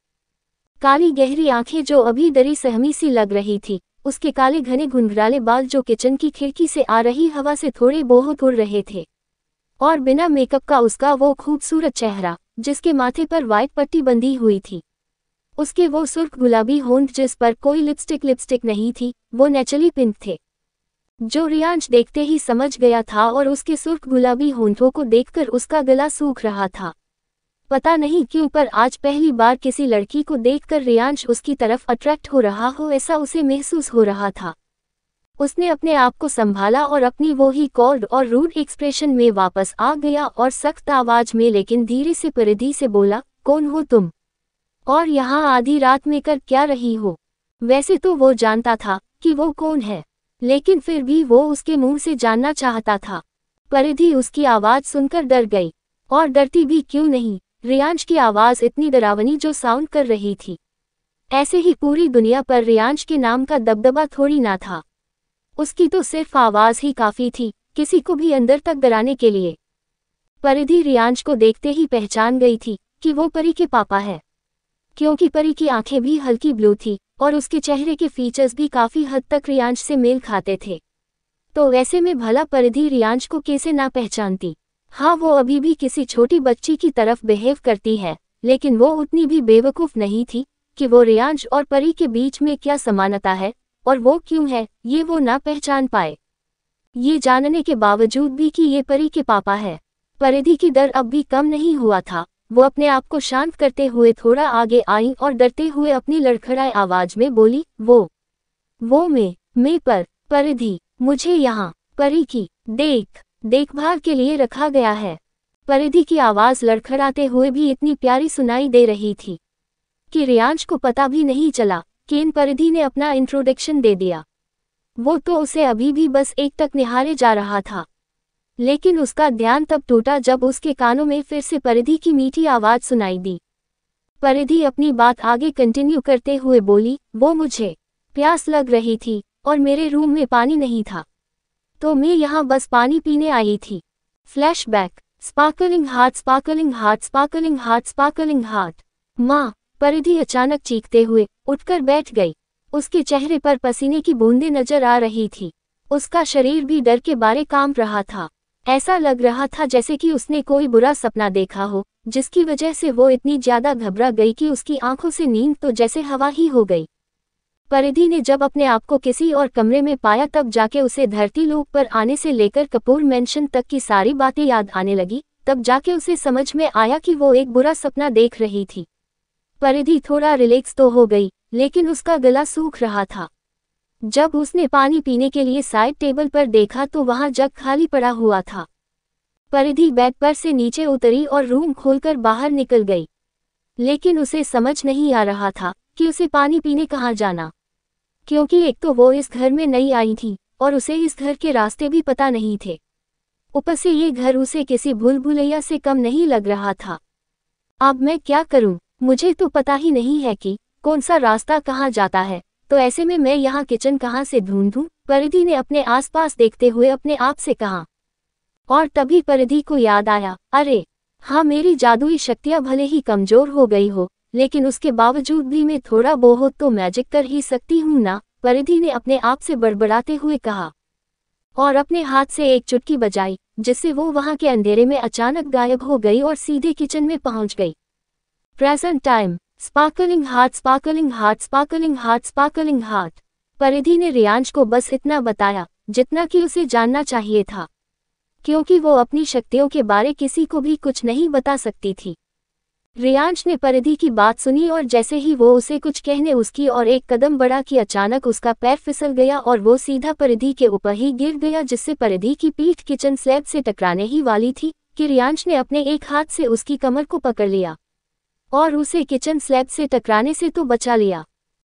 काली गहरी आंखें जो अभी दरी सहमी सी लग रही थी उसके काले घने घुंघराले बाल जो किचन की खिड़की से आ रही हवा से थोड़े बहुत उड़ रहे थे और बिना मेकअप का उसका वो खूबसूरत चेहरा जिसके माथे पर वाइट पट्टी बंधी हुई थी उसके वो सुर्ख गुलाबी होंद जिस पर कोई लिपस्टिक लिपस्टिक नहीं थी वो नेचुरली पिंक थे जो रियांश देखते ही समझ गया था और उसके सुर्ख गुलाबी होंठों को देखकर उसका गला सूख रहा था पता नहीं क्यों पर आज पहली बार किसी लड़की को देखकर रियांश उसकी तरफ अट्रैक्ट हो रहा हो ऐसा उसे महसूस हो रहा था उसने अपने आप को संभाला और अपनी वो ही कॉल्ड और रूड एक्सप्रेशन में वापस आ गया और सख्त आवाज में लेकिन धीरे से परिधि से बोला कौन हो तुम और यहाँ आधी रात में कर क्या रही हो वैसे तो वो जानता था कि वो कौन है लेकिन फिर भी वो उसके मुंह से जानना चाहता था परिधि उसकी आवाज सुनकर डर गई और डरती भी क्यों नहीं रियांश की आवाज इतनी डरावनी जो साउंड कर रही थी ऐसे ही पूरी दुनिया पर रियांश के नाम का दबदबा थोड़ी ना था उसकी तो सिर्फ आवाज़ ही काफ़ी थी किसी को भी अंदर तक डराने के लिए परिधि रियांश को देखते ही पहचान गई थी कि वो परी के पापा है क्योंकि परी की आंखें भी हल्की ब्लू थी और उसके चेहरे के फीचर्स भी काफ़ी हद तक रियांश से मेल खाते थे तो वैसे में भला परिधि रियांश को कैसे ना पहचानती हाँ वो अभी भी किसी छोटी बच्ची की तरफ बिहेव करती है लेकिन वो उतनी भी बेवकूफ़ नहीं थी कि वो रियांश और परी के बीच में क्या समानता है और वो क्यों है ये वो ना पहचान पाए ये जानने के बावजूद भी कि ये परी के पापा है परिधि की डर अब भी कम नहीं हुआ था वो अपने आप को शांत करते हुए थोड़ा आगे आई और डरते हुए अपनी लड़खड़ाए आवाज में बोली वो वो मैं मैं पर परिधि मुझे यहाँ परी की देख देखभाल के लिए रखा गया है परिधि की आवाज़ लड़खड़ाते हुए भी इतनी प्यारी सुनाई दे रही थी कि रियांश को पता भी नहीं चला केन परिधि ने अपना इंट्रोडक्शन दे दिया वो तो उसे अभी भी बस एक तक निहारे जा रहा था लेकिन उसका ध्यान तब टूटा जब उसके कानों में फिर से परिधि की मीठी आवाज़ सुनाई दी परिधि अपनी बात आगे कंटिन्यू करते हुए बोली वो मुझे प्यास लग रही थी और मेरे रूम में पानी नहीं था तो मैं यहाँ बस पानी पीने आई थी flashback sparkling heart sparkling heart sparkling heart sparkling heart माँ परिधि अचानक चीखते हुए उठकर बैठ गई उसके चेहरे पर पसीने की बूंदे नजर आ रही थी उसका शरीर भी डर के बारे कांप रहा था ऐसा लग रहा था जैसे कि उसने कोई बुरा सपना देखा हो जिसकी वजह से वो इतनी ज्यादा घबरा गई कि उसकी आंखों से नींद तो जैसे हवा ही हो गई परिधि ने जब अपने आप को किसी और कमरे में पाया तब जाके उसे धरती लोक पर आने से लेकर कपूर मेंशन तक की सारी बातें याद आने लगी तब जाके उसे समझ में आया कि वो एक बुरा सपना देख रही थी परिधि थोड़ा रिलैक्स तो हो गई लेकिन उसका गला सूख रहा था जब उसने पानी पीने के लिए साइड टेबल पर देखा तो वहां जग खाली पड़ा हुआ था परिधि बेड पर से नीचे उतरी और रूम खोलकर बाहर निकल गई लेकिन उसे समझ नहीं आ रहा था कि उसे पानी पीने कहाँ जाना क्योंकि एक तो वो इस घर में नहीं आई थी और उसे इस घर के रास्ते भी पता नहीं थे ऊपर से ये घर उसे किसी भूल भुलैया से कम नहीं लग रहा था अब मैं क्या करूं मुझे तो पता ही नहीं है कि कौन सा रास्ता कहाँ जाता है तो ऐसे में मैं यहाँ किचन कहाँ से ढूंढूं परिधि ने अपने आसपास देखते हुए अपने आप से कहा और तभी परिधि को याद आया अरे हाँ मेरी जादुई शक्तियाँ भले ही कमजोर हो गई हो लेकिन उसके बावजूद भी मैं थोड़ा बहुत तो मैजिक कर ही सकती हूँ ना परिधि ने अपने आप से बड़बड़ाते हुए कहा और अपने हाथ से एक चुटकी बजाई जिससे वो वहां के अंधेरे में अचानक गायब हो गई और सीधे किचन में पहुंच गई present time sparkling heart sparkling heart sparkling heart sparkling heart Paridhi ने रियांश को बस इतना बताया जितना कि उसे जानना चाहिए था क्योंकि वो अपनी शक्तियों के बारे किसी को भी कुछ नहीं बता सकती थी रियांश ने परिधि की बात सुनी और जैसे ही वो उसे कुछ कहने उसकी और एक कदम बढ़ा कि अचानक उसका पैर फिसल गया और वो सीधा परिधि के ऊपर ही गिर गया जिससे परिधि की पीठ किचन स्लैब से टकराने ही वाली थी कि रियांश ने अपने एक हाथ से उसकी कमर को पकड़ लिया और उसे किचन स्लैब से टकराने से तो बचा लिया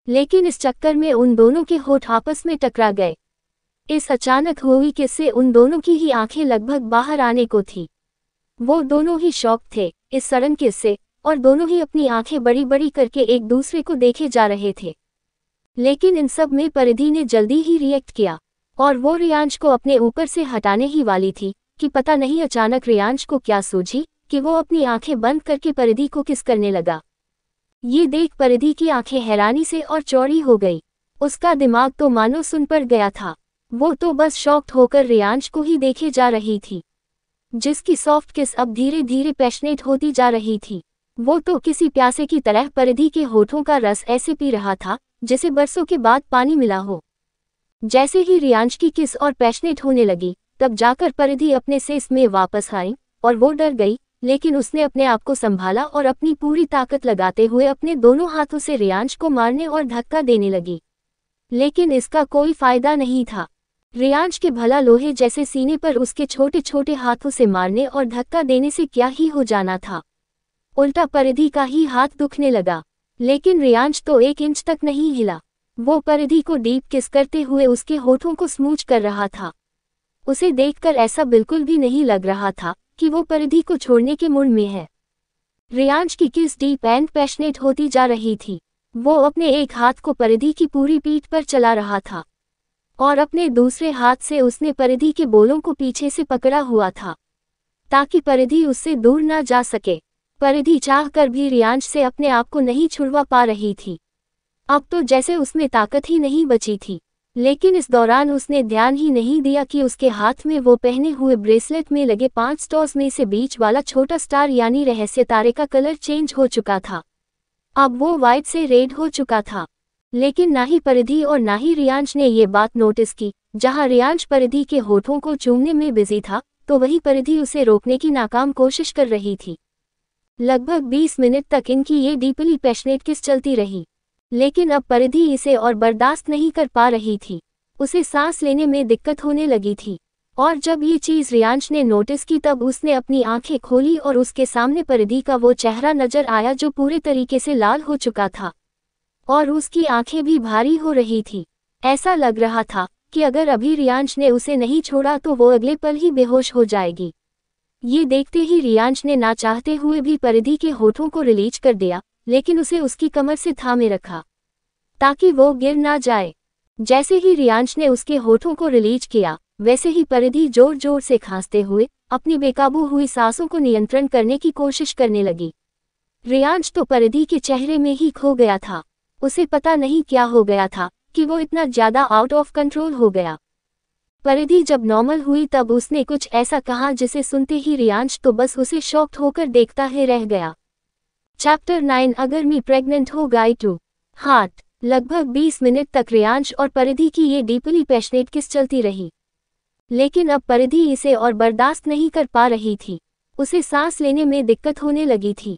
लेकिन इस चक्कर में उन दोनों के होठ आपस में टकरा गए इस अचानक हुई किससे उन दोनों की ही आंखें लगभग बाहर आने को थी वो दोनों ही शौक थे इस सड़न किससे और दोनों ही अपनी आंखें बड़ी बड़ी करके एक दूसरे को देखे जा रहे थे लेकिन इन सब में परिधि ने जल्दी ही रिएक्ट किया और वो रियांश को अपने ऊपर से हटाने ही वाली थी कि पता नहीं अचानक रियांश को क्या सूझी कि वो अपनी आंखें बंद करके परिधि को किस करने लगा ये देख परिधि की आंखें हैरानी से और चौड़ी हो गई उसका दिमाग तो मानो सुन पर गया था वो तो बस शॉक्ड होकर रियांश को ही देखे जा रही थी जिसकी सॉफ्ट किस अब धीरे धीरे पैशनेट होती जा रही थी वो तो किसी प्यासे की तरह परिधि के होठों का रस ऐसे पी रहा था जिसे बरसों के बाद पानी मिला हो जैसे ही रियांश की किस और पैशनेट होने लगी तब जाकर परिधि अपने सेस में वापस आई और वो डर गई लेकिन उसने अपने आप को संभाला और अपनी पूरी ताकत लगाते हुए अपने दोनों हाथों से रियांश को मारने और धक्का देने लगी लेकिन इसका कोई फायदा नहीं था रियांश के भला लोहे जैसे सीने पर उसके छोटे छोटे हाथों से मारने और धक्का देने से क्या ही हो जाना था उल्टा परिधि का ही हाथ दुखने लगा लेकिन रियांश तो एक इंच तक नहीं हिला वो परिधि को डीप किस करते हुए उसके होठों को स्मूच कर रहा था उसे देखकर ऐसा बिल्कुल भी नहीं लग रहा था कि वो परिधि को छोड़ने के मूड में है रियांश की किस डीप एंड पैशनेट होती जा रही थी वो अपने एक हाथ को परिधि की पूरी पीठ पर चला रहा था और अपने दूसरे हाथ से उसने परिधि के बोलों को पीछे से पकड़ा हुआ था ताकि परिधि उससे दूर ना जा सके परिधि चाह कर भी रियांश से अपने आप को नहीं छुड़वा पा रही थी अब तो जैसे उसमें ताकत ही नहीं बची थी लेकिन इस दौरान उसने ध्यान ही नहीं दिया कि उसके हाथ में वो पहने हुए ब्रेसलेट में लगे पांच स्टॉर्स में से बीच वाला छोटा स्टार यानी रहस्य तारे का कलर चेंज हो चुका था अब वो वाइट से रेड हो चुका था लेकिन ना ही परिधि और ना ही रियांश ने ये बात नोटिस की जहां रियांश परिधि के होठों को चूमने में बिजी था तो वही परिधि उसे रोकने की नाकाम कोशिश कर रही थी लगभग 20 मिनट तक इनकी ये डीपली पैशनेट किस चलती रही लेकिन अब परिधि इसे और बर्दाश्त नहीं कर पा रही थी उसे सांस लेने में दिक्कत होने लगी थी और जब ये चीज़ रियांश ने नोटिस की तब उसने अपनी आंखें खोली और उसके सामने परिधि का वो चेहरा नजर आया जो पूरे तरीके से लाल हो चुका था और उसकी आंखें भी भारी हो रही थी ऐसा लग रहा था कि अगर अभी रियांश ने उसे नहीं छोड़ा तो वो अगले पल ही बेहोश हो जाएगी ये देखते ही रियांश ने ना चाहते हुए भी परिधि के होठों को रिलीज कर दिया लेकिन उसे उसकी कमर से थामे रखा ताकि वो गिर ना जाए जैसे ही रियांश ने उसके होठों को रिलीज किया वैसे ही परिधि जोर जोर से खांसते हुए अपनी बेकाबू हुई सांसों को नियंत्रण करने की कोशिश करने लगी रियांश तो परिधि के चेहरे में ही खो गया था उसे पता नहीं क्या हो गया था कि वो इतना ज्यादा आउट ऑफ कंट्रोल हो गया परिधि जब नॉर्मल हुई तब उसने कुछ ऐसा कहा जिसे सुनते ही रियांश तो बस उसे शॉक्ड होकर देखता ही रह गया चैप्टर नाइन अगर मी प्रेग्नेंट हो गई टू तो। हार्ट लगभग 20 मिनट तक रियांश और परिधि की ये डीपली पैशनेट किस चलती रही लेकिन अब परिधि इसे और बर्दाश्त नहीं कर पा रही थी उसे सांस लेने में दिक्कत होने लगी थी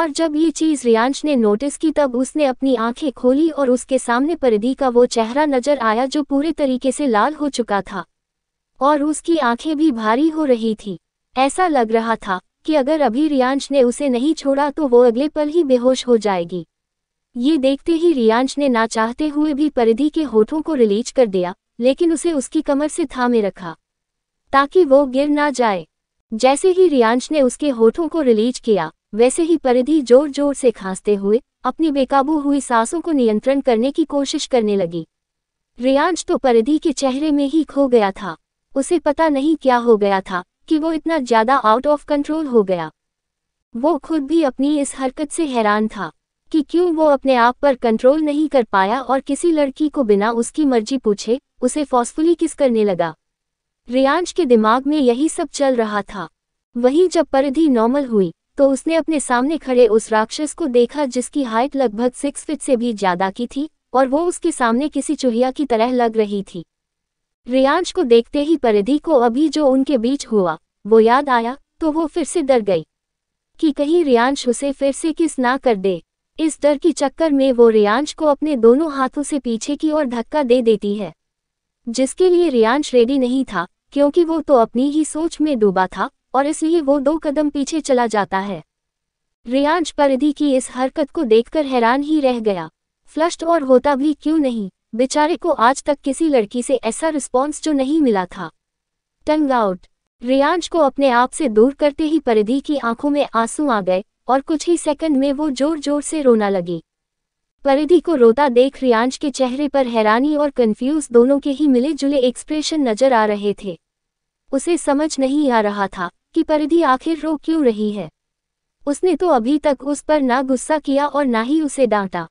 और जब ये चीज़ रियांश ने नोटिस की तब उसने अपनी आंखें खोली और उसके सामने परिधि का वो चेहरा नजर आया जो पूरे तरीके से लाल हो चुका था और उसकी आंखें भी भारी हो रही थी ऐसा लग रहा था कि अगर अभी रियांश ने उसे नहीं छोड़ा तो वो अगले पल ही बेहोश हो जाएगी ये देखते ही रियांश ने ना चाहते हुए भी परिधि के होठों को रिलीज कर दिया लेकिन उसे उसकी कमर से थामे रखा ताकि वो गिर ना जाए जैसे ही रियांश ने उसके होठों को रिलीज किया वैसे ही परिधि जोर जोर से खांसते हुए अपनी बेकाबू हुई सांसों को नियंत्रण करने की कोशिश करने लगी रियांश तो परिधि के चेहरे में ही खो गया था उसे पता नहीं क्या हो गया था कि वो इतना ज्यादा आउट ऑफ कंट्रोल हो गया वो खुद भी अपनी इस हरकत से हैरान था कि क्यों वो अपने आप पर कंट्रोल नहीं कर पाया और किसी लड़की को बिना उसकी मर्जी पूछे उसे फॉर्सफुली किस करने लगा रियांश के दिमाग में यही सब चल रहा था वहीं जब परिधि नॉर्मल हुई तो उसने अपने सामने खड़े उस राक्षस को देखा जिसकी हाइट लगभग सिक्स फिट से भी ज्यादा की थी और वो उसके सामने किसी चूहिया की तरह लग रही थी रियांश को देखते ही परिधि को अभी जो उनके बीच हुआ वो याद आया तो वो फिर से डर गई कि कहीं रियांश उसे फिर से किस ना कर दे इस डर की चक्कर में वो रियांश को अपने दोनों हाथों से पीछे की ओर धक्का दे देती है जिसके लिए रियांश रेडी नहीं था क्योंकि वो तो अपनी ही सोच में डूबा था और इसलिए वो दो कदम पीछे चला जाता है रियांश परिधि की इस हरकत को देखकर हैरान ही रह गया फ्लश्ड और होता भी क्यों नहीं बेचारे को आज तक किसी लड़की से ऐसा रिस्पॉन्स जो नहीं मिला था टंग आउट रियांश को अपने आप से दूर करते ही परिधि की आंखों में आंसू आ गए और कुछ ही सेकंड में वो जोर जोर से रोना लगी परिधि को रोता देख रियांश के चेहरे पर हैरानी और कंफ्यूज दोनों के ही मिले जुले एक्सप्रेशन नजर आ रहे थे उसे समझ नहीं आ रहा था कि परिधि आखिर रो क्यों रही है उसने तो अभी तक उस पर ना गुस्सा किया और ना ही उसे डांटा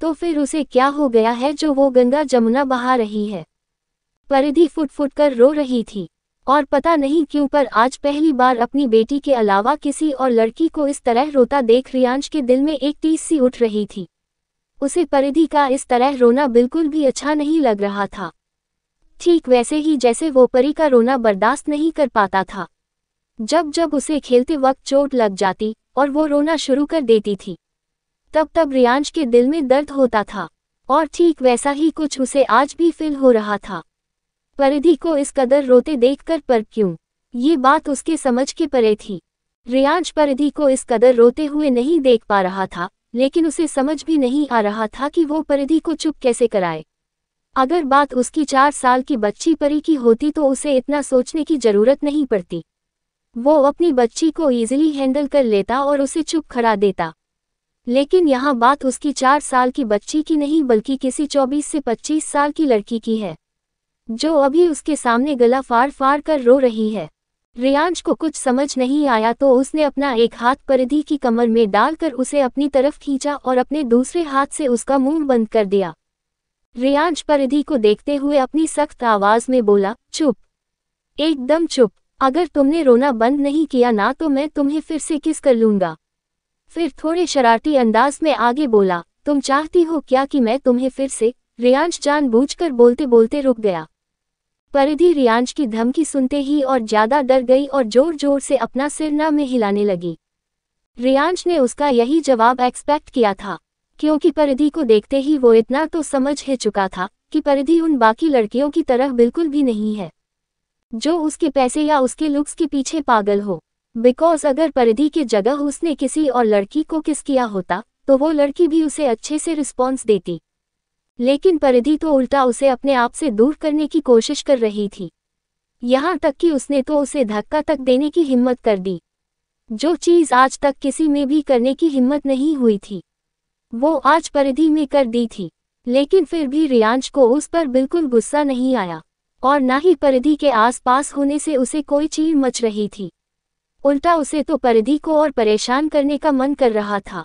तो फिर उसे क्या हो गया है जो वो गंगा जमुना बहा रही है परिधि फुट फुट कर रो रही थी और पता नहीं क्यों पर आज पहली बार अपनी बेटी के अलावा किसी और लड़की को इस तरह रोता देख रियांश के दिल में एक टीस सी उठ रही थी उसे परिधि का इस तरह रोना बिल्कुल भी अच्छा नहीं लग रहा था ठीक वैसे ही जैसे वो परी का रोना बर्दाश्त नहीं कर पाता था जब जब उसे खेलते वक्त चोट लग जाती और वो रोना शुरू कर देती थी तब तब रियांश के दिल में दर्द होता था और ठीक वैसा ही कुछ उसे आज भी फील हो रहा था परिधि को इस कदर रोते देखकर पर क्यों ये बात उसके समझ के परे थी रियांश परिधि को इस कदर रोते हुए नहीं देख पा रहा था लेकिन उसे समझ भी नहीं आ रहा था कि वो परिधि को चुप कैसे कराए अगर बात उसकी चार साल की बच्ची परी की होती तो उसे इतना सोचने की जरूरत नहीं पड़ती वो अपनी बच्ची को इजीली हैंडल कर लेता और उसे चुप खड़ा देता लेकिन यहाँ बात उसकी चार साल की बच्ची की नहीं बल्कि किसी चौबीस से पच्चीस साल की लड़की की है जो अभी उसके सामने गला फाड़ फाड़ कर रो रही है रियांश को कुछ समझ नहीं आया तो उसने अपना एक हाथ परिधि की कमर में डालकर उसे अपनी तरफ खींचा और अपने दूसरे हाथ से उसका मुंह बंद कर दिया रियांश परिधि को देखते हुए अपनी सख्त आवाज में बोला चुप एकदम चुप अगर तुमने रोना बंद नहीं किया ना तो मैं तुम्हें फिर से किस कर लूंगा फिर थोड़े शरारती अंदाज में आगे बोला तुम चाहती हो क्या कि मैं तुम्हें फिर से रियांश जानबूझकर बोलते बोलते रुक गया परिधि रियांश की धमकी सुनते ही और ज्यादा डर गई और जोर जोर से अपना सिर न में हिलाने लगी रियांश ने उसका यही जवाब एक्सपेक्ट किया था क्योंकि परिधि को देखते ही वो इतना तो समझ ही चुका था कि परिधि उन बाकी लड़कियों की तरह बिल्कुल भी नहीं है जो उसके पैसे या उसके लुक्स के पीछे पागल हो बिकॉज अगर परिधि की जगह उसने किसी और लड़की को किस किया होता तो वो लड़की भी उसे अच्छे से रिस्पॉन्स देती लेकिन परिधि तो उल्टा उसे अपने आप से दूर करने की कोशिश कर रही थी यहाँ तक कि उसने तो उसे धक्का तक देने की हिम्मत कर दी जो चीज़ आज तक किसी में भी करने की हिम्मत नहीं हुई थी वो आज परिधि में कर दी थी लेकिन फिर भी रियांश को उस पर बिल्कुल गुस्सा नहीं आया और न ही परिधि के आसपास होने से उसे कोई चीर मच रही थी उल्टा उसे तो परिधि को और परेशान करने का मन कर रहा था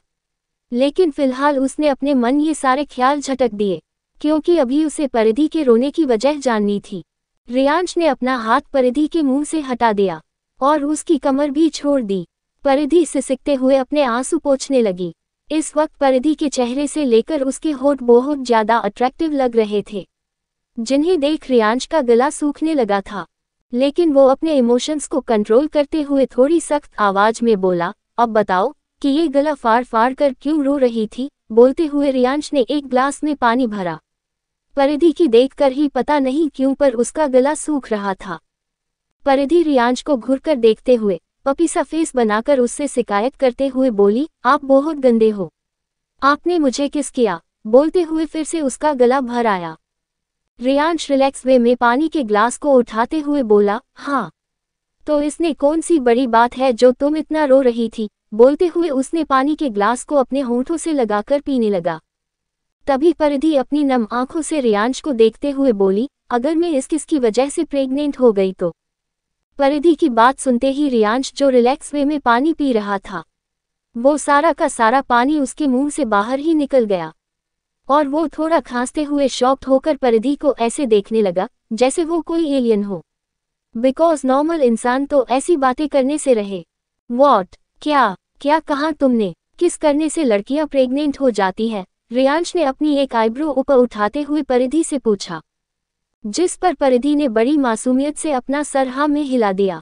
लेकिन फिलहाल उसने अपने मन ये सारे ख्याल झटक दिए क्योंकि अभी उसे परिधि के रोने की वजह जाननी थी रियांश ने अपना हाथ परिधि के मुंह से हटा दिया और उसकी कमर भी छोड़ दी परिधि सिसकते हुए अपने आंसू पोछने लगी इस वक्त परिधि के चेहरे से लेकर उसके होठ बहुत ज्यादा अट्रैक्टिव लग रहे थे जिन्हें देख रियांश का गला सूखने लगा था लेकिन वो अपने इमोशंस को कंट्रोल करते हुए थोड़ी सख्त आवाज में बोला अब बताओ कि ये गला फाड़ फाड़ कर क्यों रो रही थी बोलते हुए रियांश ने एक ग्लास में पानी भरा परिधि की देखकर ही पता नहीं क्यों पर उसका गला सूख रहा था परिधि रियांश को घूर कर देखते हुए पपीसा फेस बनाकर उससे शिकायत करते हुए बोली आप बहुत गंदे हो आपने मुझे किस किया बोलते हुए फिर से उसका गला भर आया रियांश रिलैक्स वे में पानी के ग्लास को उठाते हुए बोला हाँ तो इसने कौन सी बड़ी बात है जो तुम इतना रो रही थी बोलते हुए उसने पानी के ग्लास को अपने होंठों से लगाकर पीने लगा तभी परिधि अपनी नम आंखों से रियांश को देखते हुए बोली अगर मैं इस किसकी वजह से प्रेग्नेंट हो गई तो परिधि की बात सुनते ही रियांश जो रिलैक्स वे में पानी पी रहा था वो सारा का सारा पानी उसके मुंह से बाहर ही निकल गया और वो थोड़ा खांसते हुए शॉक्ड होकर परिधि को ऐसे देखने लगा जैसे वो कोई एलियन हो बिकॉज नॉर्मल इंसान तो ऐसी बातें करने से रहे वॉट क्या क्या कहा तुमने किस करने से लड़कियां प्रेग्नेंट हो जाती हैं रियांश ने अपनी एक आईब्रो ऊपर उठाते हुए परिधि से पूछा जिस पर परिधि ने बड़ी मासूमियत से अपना सरहा में हिला दिया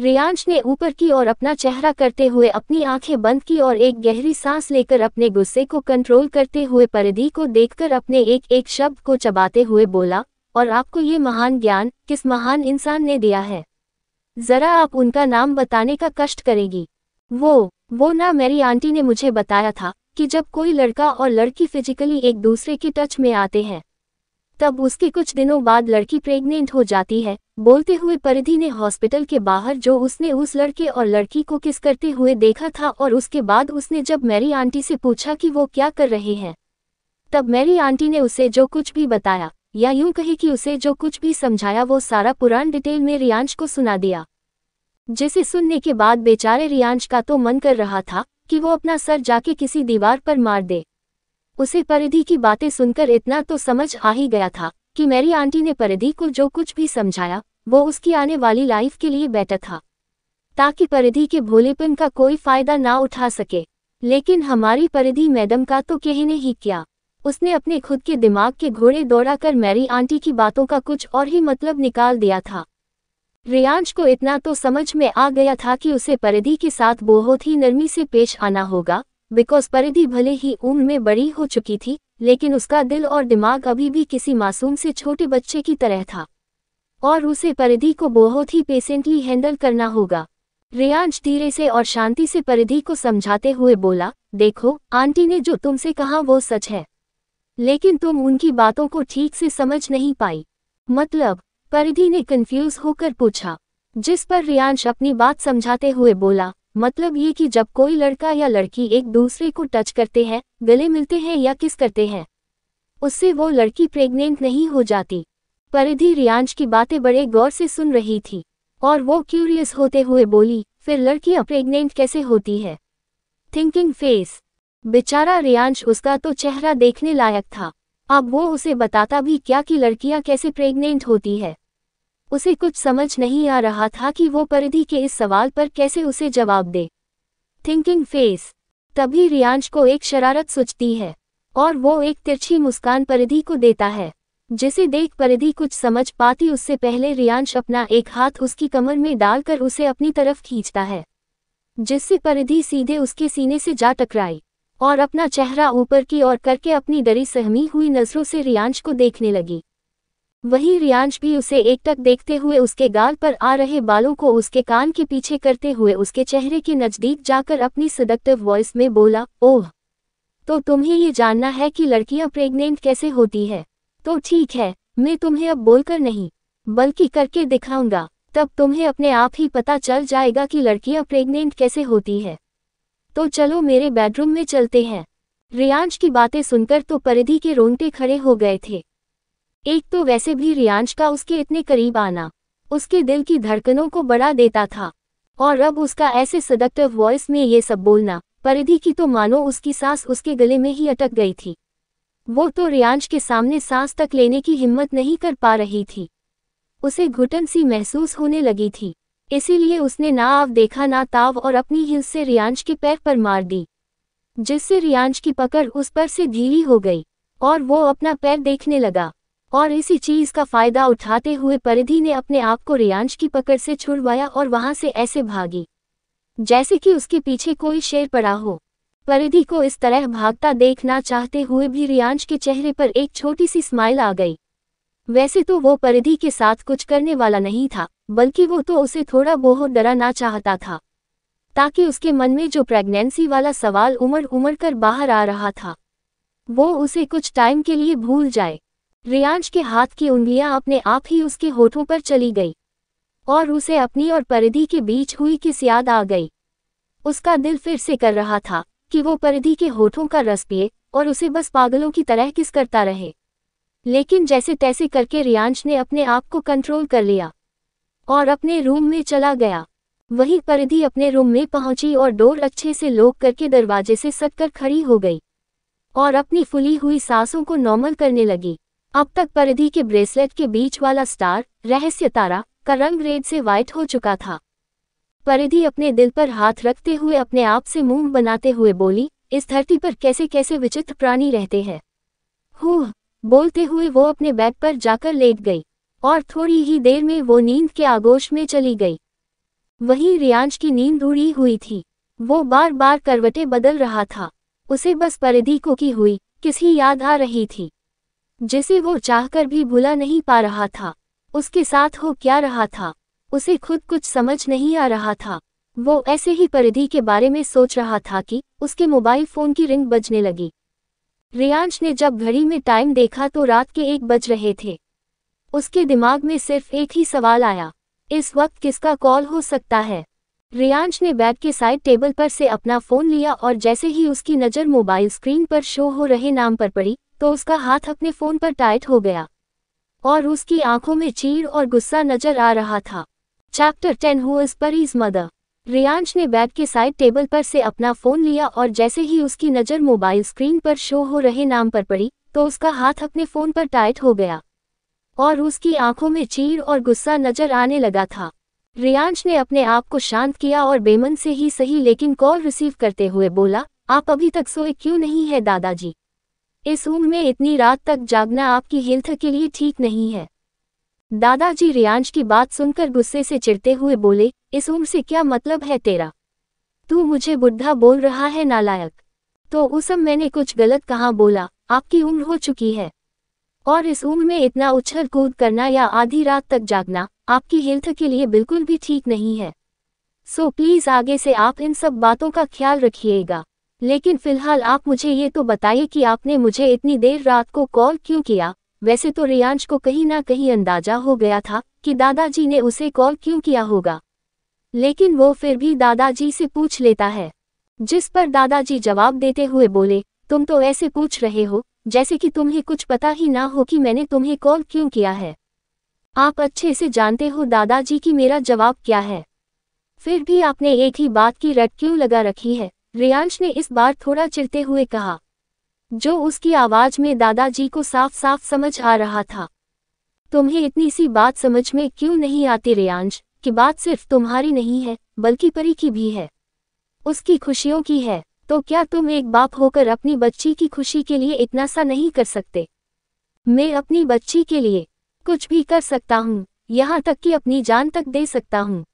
रियांश ने ऊपर की ओर अपना चेहरा करते हुए अपनी आंखें बंद की और एक गहरी सांस लेकर अपने गुस्से को कंट्रोल करते हुए परिधि को देखकर अपने एक एक शब्द को चबाते हुए बोला और आपको ये महान ज्ञान किस महान इंसान ने दिया है जरा आप उनका नाम बताने का कष्ट करेगी वो वो ना मेरी आंटी ने मुझे बताया था कि जब कोई लड़का और लड़की फिजिकली एक दूसरे के टच में आते हैं तब उसके कुछ दिनों बाद लड़की प्रेग्नेंट हो जाती है बोलते हुए परिधि ने हॉस्पिटल के बाहर जो उसने उस लड़के और लड़की को किस करते हुए देखा था और उसके बाद उसने जब मेरी आंटी से पूछा कि वो क्या कर रहे हैं तब मेरी आंटी ने उसे जो कुछ भी बताया या यूं कहे कि उसे जो कुछ भी समझाया वो सारा पुरान डिटेल में रियांश को सुना दिया जिसे सुनने के बाद बेचारे रियांश का तो मन कर रहा था कि वो अपना सर जाके किसी दीवार पर मार दे उसे परिधि की बातें सुनकर इतना तो समझ आ ही गया था कि मेरी आंटी ने परिधि को जो कुछ भी समझाया वो उसकी आने वाली लाइफ के लिए बेटर था ताकि परिधि के भोलेपन का कोई फायदा ना उठा सके लेकिन हमारी परिधि मैडम का तो कहने ही क्या उसने अपने खुद के दिमाग के घोड़े दौड़ा कर मैरी आंटी की बातों का कुछ और ही मतलब निकाल दिया था रियांश को इतना तो समझ में आ गया था कि उसे परिधि के साथ बहुत ही नरमी से पेश आना होगा बिकॉज परिधि भले ही उम्र में बड़ी हो चुकी थी लेकिन उसका दिल और दिमाग अभी भी किसी मासूम से छोटे बच्चे की तरह था और उसे परिधि को बहुत ही पेशेंटली हैंडल करना होगा रियांश धीरे से और शांति से परिधि को समझाते हुए बोला देखो आंटी ने जो तुमसे कहा वो सच है लेकिन तुम उनकी बातों को ठीक से समझ नहीं पाई मतलब परिधि ने कंफ्यूज होकर पूछा जिस पर रियांश अपनी बात समझाते हुए बोला मतलब ये कि जब कोई लड़का या लड़की एक दूसरे को टच करते हैं गले मिलते हैं या किस करते हैं उससे वो लड़की प्रेग्नेंट नहीं हो जाती परिधि रियांश की बातें बड़े गौर से सुन रही थी और वो क्यूरियस होते हुए बोली फिर लड़कियां प्रेग्नेंट कैसे होती है थिंकिंग फेस बेचारा रियांश उसका तो चेहरा देखने लायक था अब वो उसे बताता भी क्या कि लड़कियां कैसे प्रेग्नेंट होती है उसे कुछ समझ नहीं आ रहा था कि वो परिधि के इस सवाल पर कैसे उसे जवाब दे थिंकिंग फेस तभी रियांश को एक शरारत सोचती है और वो एक तिरछी मुस्कान परिधि को देता है जिसे देख परिधि कुछ समझ पाती उससे पहले रियांश अपना एक हाथ उसकी कमर में डालकर उसे अपनी तरफ खींचता है जिससे परिधि सीधे उसके सीने से जा टकराई और अपना चेहरा ऊपर की ओर करके अपनी डरी सहमी हुई नज़रों से रियांश को देखने लगी वहीं रियांश भी उसे एकटक देखते हुए उसके गाल पर आ रहे बालों को उसके कान के पीछे करते हुए उसके चेहरे के नज़दीक जाकर अपनी सडक्टिव वॉइस में बोला ओह तो तुम्हें ये जानना है कि लड़कियां प्रेग्नेंट कैसे होती है तो ठीक है मैं तुम्हें अब बोलकर नहीं बल्कि करके दिखाऊंगा तब तुम्हें अपने आप ही पता चल जाएगा कि लड़कियां प्रेग्नेंट कैसे होती है तो चलो मेरे बेडरूम में चलते हैं रियांश की बातें सुनकर तो परिधि के रोंगटे खड़े हो गए थे एक तो वैसे भी रियांश का उसके इतने करीब आना उसके दिल की धड़कनों को बढ़ा देता था और अब उसका ऐसे सदक्टिव वॉइस में ये सब बोलना परिधि की तो मानो उसकी सांस उसके गले में ही अटक गई थी वो तो रियांश के सामने सांस तक लेने की हिम्मत नहीं कर पा रही थी उसे घुटन सी महसूस होने लगी थी इसीलिए उसने ना आव देखा ना ताव और अपनी हिल से रियांश के पैर पर मार दी जिससे रियांश की पकड़ उस पर से ढीली हो गई और वो अपना पैर देखने लगा और इसी चीज का फायदा उठाते हुए परिधि ने अपने आप को रियांश की पकड़ से छुड़वाया और वहां से ऐसे भागी जैसे कि उसके पीछे कोई शेर पड़ा हो परिधि को इस तरह भागता देखना चाहते हुए भी रियांश के चेहरे पर एक छोटी सी स्माइल आ गई वैसे तो वो परिधि के साथ कुछ करने वाला नहीं था बल्कि वो तो उसे थोड़ा बहुत डराना चाहता था ताकि उसके मन में जो प्रेगनेंसी वाला सवाल उमड़ उमड़ कर बाहर आ रहा था वो उसे कुछ टाइम के लिए भूल जाए रियाज के हाथ की उंगलियां अपने आप ही उसके होठों पर चली गई और उसे अपनी और परिधि के बीच हुई किस याद आ गई उसका दिल फिर से कर रहा था कि वो परिधि के होठों का रस पिए और उसे बस पागलों की तरह किस करता रहे लेकिन जैसे तैसे करके रियांश ने अपने आप को कंट्रोल कर लिया और अपने रूम में चला गया वही परिधि अपने रूम में पहुंची और डोर अच्छे से लोक करके दरवाजे से सटकर खड़ी हो गई और अपनी फुली हुई सांसों को नॉर्मल करने लगी अब तक परिधि के ब्रेसलेट के बीच वाला स्टार रहस्य तारा का रंग रेड से वाइट हो चुका था परिधि अपने दिल पर हाथ रखते हुए अपने आप से मुंह बनाते हुए बोली इस धरती पर कैसे कैसे विचित्र प्राणी रहते हैं हु बोलते हुए वो अपने बेड पर जाकर लेट गई और थोड़ी ही देर में वो नींद के आगोश में चली गई वहीं रियांश की नींद उड़ी हुई थी वो बार बार करवटें बदल रहा था उसे बस परिधि को की हुई किसी याद आ रही थी जिसे वो चाहकर भी भुला नहीं पा रहा था उसके साथ हो क्या रहा था उसे खुद कुछ समझ नहीं आ रहा था वो ऐसे ही परिधि के बारे में सोच रहा था कि उसके मोबाइल फोन की रिंग बजने लगी रियांश ने जब घड़ी में टाइम देखा तो रात के एक बज रहे थे उसके दिमाग में सिर्फ एक ही सवाल आया इस वक्त किसका कॉल हो सकता है रियांश ने बैग के साइड टेबल पर से अपना फ़ोन लिया और जैसे ही उसकी नज़र मोबाइल स्क्रीन पर शो हो रहे नाम पर पड़ी तो उसका हाथ अपने फोन पर टाइट हो गया और उसकी आंखों में चीड़ और गुस्सा नजर आ रहा था चैप्टर टेन हु इज पर इज मदर रियांश ने बैग के साइड टेबल पर से अपना फोन लिया और जैसे ही उसकी नज़र मोबाइल स्क्रीन पर शो हो रहे नाम पर पड़ी तो उसका हाथ अपने फोन पर टाइट हो गया और उसकी आंखों में चीड़ और गुस्सा नजर आने लगा था रियांश ने अपने आप को शांत किया और बेमन से ही सही लेकिन कॉल रिसीव करते हुए बोला आप अभी तक सोए क्यों नहीं है दादाजी इस उम्र में इतनी रात तक जागना आपकी हेल्थ के लिए ठीक नहीं है दादाजी रियांश की बात सुनकर गुस्से से चिढ़ते हुए बोले इस उम्र से क्या मतलब है तेरा तू मुझे बुढ़ा बोल रहा है नालायक तो उस समय मैंने कुछ गलत कहा बोला आपकी उम्र हो चुकी है और इस उम्र में इतना उछल कूद करना या आधी रात तक जागना आपकी हेल्थ के लिए बिल्कुल भी ठीक नहीं है सो प्लीज़ आगे से आप इन सब बातों का ख्याल रखिएगा लेकिन फिलहाल आप मुझे ये तो बताइए कि आपने मुझे इतनी देर रात को कॉल क्यों किया वैसे तो रियांश को कहीं ना कहीं अंदाजा हो गया था कि दादाजी ने उसे कॉल क्यों किया होगा लेकिन वो फिर भी दादाजी से पूछ लेता है जिस पर दादाजी जवाब देते हुए बोले तुम तो ऐसे पूछ रहे हो जैसे कि तुम्हें कुछ पता ही ना हो कि मैंने तुम्हें कॉल क्यों किया है आप अच्छे से जानते हो दादाजी की मेरा जवाब क्या है फिर भी आपने एक ही बात की रट क्यों लगा रखी है रियांश ने इस बार थोड़ा चिढ़ते हुए कहा जो उसकी आवाज में दादाजी को साफ साफ समझ आ रहा था तुम्हें इतनी सी बात समझ में क्यों नहीं आती रियांश कि बात सिर्फ तुम्हारी नहीं है बल्कि परी की भी है उसकी खुशियों की है तो क्या तुम एक बाप होकर अपनी बच्ची की खुशी के लिए इतना सा नहीं कर सकते मैं अपनी बच्ची के लिए कुछ भी कर सकता हूँ यहाँ तक कि अपनी जान तक दे सकता हूँ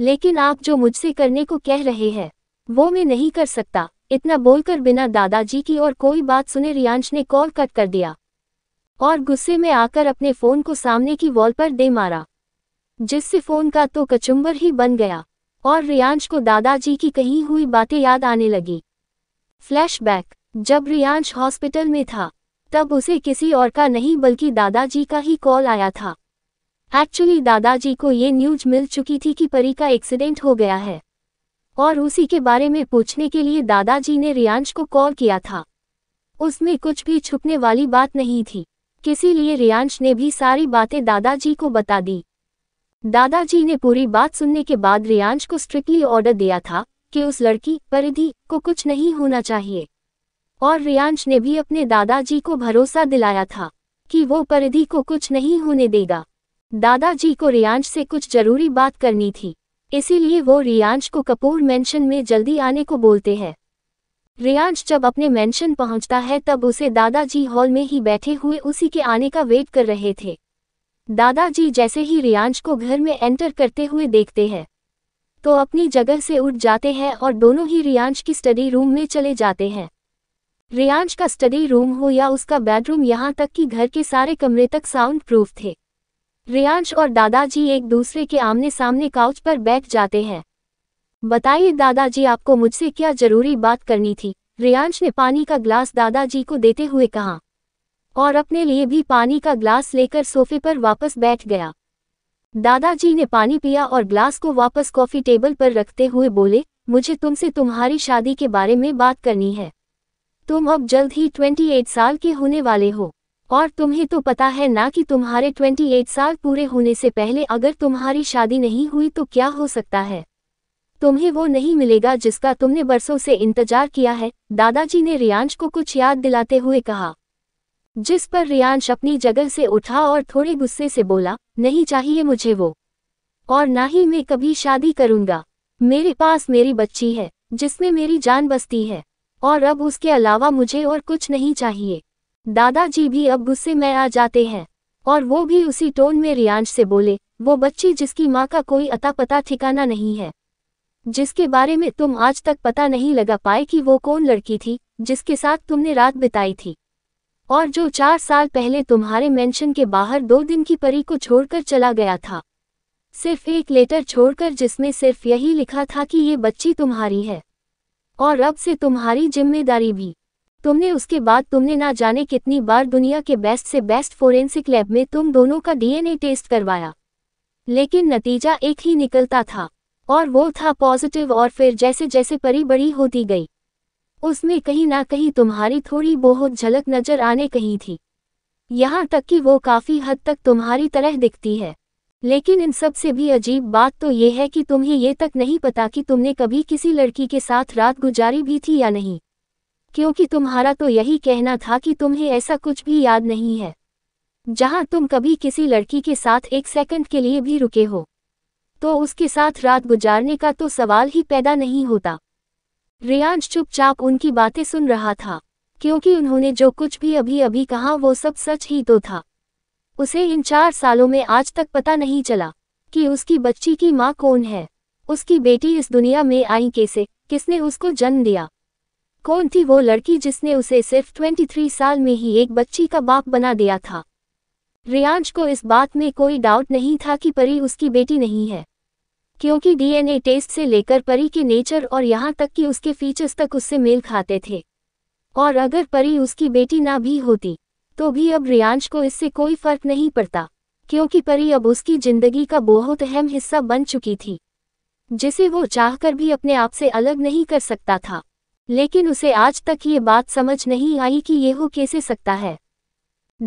लेकिन आप जो मुझसे करने को कह रहे हैं वो मैं नहीं कर सकता इतना बोलकर बिना दादाजी की और कोई बात सुने रियांश ने कॉल कट कर दिया और गुस्से में आकर अपने फ़ोन को सामने की वॉल पर दे मारा जिससे फ़ोन का तो कचुम्बर ही बन गया और रियांश को दादाजी की कही हुई बातें याद आने लगी फ्लैशबैक जब रियांश हॉस्पिटल में था तब उसे किसी और का नहीं बल्कि दादाजी का ही कॉल आया था एक्चुअली दादाजी को ये न्यूज मिल चुकी थी कि परी का एक्सीडेंट हो गया है और उसी के बारे में पूछने के लिए दादाजी ने रियांश को कॉल किया था उसमें कुछ भी छुपने वाली बात नहीं थी लिए रियांश ने भी सारी बातें दादाजी को बता दी दादाजी ने पूरी बात सुनने के बाद रियांश को स्ट्रिक्टली ऑर्डर दिया था कि उस लड़की परिधि को कुछ नहीं होना चाहिए और रियांश ने भी अपने दादाजी को भरोसा दिलाया था कि वो परिधि को कुछ नहीं होने देगा दादाजी को रियांश से कुछ जरूरी बात करनी थी इसीलिए वो रियांश को कपूर मेंशन में जल्दी आने को बोलते हैं रियांश जब अपने मेंशन पहुंचता है तब उसे दादाजी हॉल में ही बैठे हुए उसी के आने का वेट कर रहे थे दादाजी जैसे ही रियांश को घर में एंटर करते हुए देखते हैं तो अपनी जगह से उठ जाते हैं और दोनों ही रियांश की स्टडी रूम में चले जाते हैं रियांश का स्टडी रूम हो या उसका बेडरूम यहाँ तक कि घर के सारे कमरे तक साउंड प्रूफ थे रियाज और दादाजी एक दूसरे के आमने सामने काउच पर बैठ जाते हैं बताइए दादाजी आपको मुझसे क्या जरूरी बात करनी थी रियांश ने पानी का ग्लास दादाजी को देते हुए कहा और अपने लिए भी पानी का ग्लास लेकर सोफे पर वापस बैठ गया दादाजी ने पानी पिया और ग्लास को वापस कॉफ़ी टेबल पर रखते हुए बोले मुझे तुमसे तुम्हारी शादी के बारे में बात करनी है तुम अब जल्द ही ट्वेंटी एट साल के होने वाले हो और तुम्हें तो पता है ना कि तुम्हारे 28 साल पूरे होने से पहले अगर तुम्हारी शादी नहीं हुई तो क्या हो सकता है तुम्हें वो नहीं मिलेगा जिसका तुमने बरसों से इंतजार किया है दादाजी ने रियांश को कुछ याद दिलाते हुए कहा जिस पर रियांश अपनी जगह से उठा और थोड़े गुस्से से बोला नहीं चाहिए मुझे वो और ना ही मैं कभी शादी करूंगा मेरे पास मेरी बच्ची है जिसमें मेरी जान बसती है और अब उसके अलावा मुझे और कुछ नहीं चाहिए दादाजी भी अब गुस्से में आ जाते हैं और वो भी उसी टोन में रियांश से बोले वो बच्ची जिसकी माँ का कोई अता पता ठिकाना नहीं है जिसके बारे में तुम आज तक पता नहीं लगा पाए कि वो कौन लड़की थी जिसके साथ तुमने रात बिताई थी और जो चार साल पहले तुम्हारे मेंशन के बाहर दो दिन की परी को छोड़कर चला गया था सिर्फ एक लेटर छोड़कर जिसमें सिर्फ यही लिखा था कि ये बच्ची तुम्हारी है और अब से तुम्हारी जिम्मेदारी भी तुमने उसके बाद तुमने ना जाने कितनी बार दुनिया के बेस्ट से बेस्ट फोरेंसिक लैब में तुम दोनों का डीएनए टेस्ट करवाया लेकिन नतीजा एक ही निकलता था और वो था पॉजिटिव और फिर जैसे जैसे परी बड़ी होती गई उसमें कहीं ना कहीं तुम्हारी थोड़ी बहुत झलक नजर आने कहीं थी यहाँ तक कि वो काफ़ी हद तक तुम्हारी तरह दिखती है लेकिन इन सब से भी अजीब बात तो ये है कि तुम्हें ये तक नहीं पता कि तुमने कभी किसी लड़की के साथ रात गुजारी भी थी या नहीं क्योंकि तुम्हारा तो यही कहना था कि तुम्हें ऐसा कुछ भी याद नहीं है जहां तुम कभी किसी लड़की के साथ एक सेकंड के लिए भी रुके हो तो उसके साथ रात गुजारने का तो सवाल ही पैदा नहीं होता रियांश चुपचाप उनकी बातें सुन रहा था क्योंकि उन्होंने जो कुछ भी अभी अभी कहा वो सब सच ही तो था उसे इन चार सालों में आज तक पता नहीं चला कि उसकी बच्ची की माँ कौन है उसकी बेटी इस दुनिया में आई कैसे किसने उसको जन्म दिया कौन थी वो लड़की जिसने उसे सिर्फ 23 साल में ही एक बच्ची का बाप बना दिया था रियांश को इस बात में कोई डाउट नहीं था कि परी उसकी बेटी नहीं है क्योंकि डीएनए टेस्ट से लेकर परी के नेचर और यहाँ तक कि उसके फीचर्स तक उससे मेल खाते थे और अगर परी उसकी बेटी ना भी होती तो भी अब रियांश को इससे कोई फर्क नहीं पड़ता क्योंकि परी अब उसकी जिंदगी का बहुत अहम हिस्सा बन चुकी थी जिसे वो चाहकर भी अपने आप से अलग नहीं कर सकता था लेकिन उसे आज तक ये बात समझ नहीं आई कि ये हो कैसे सकता है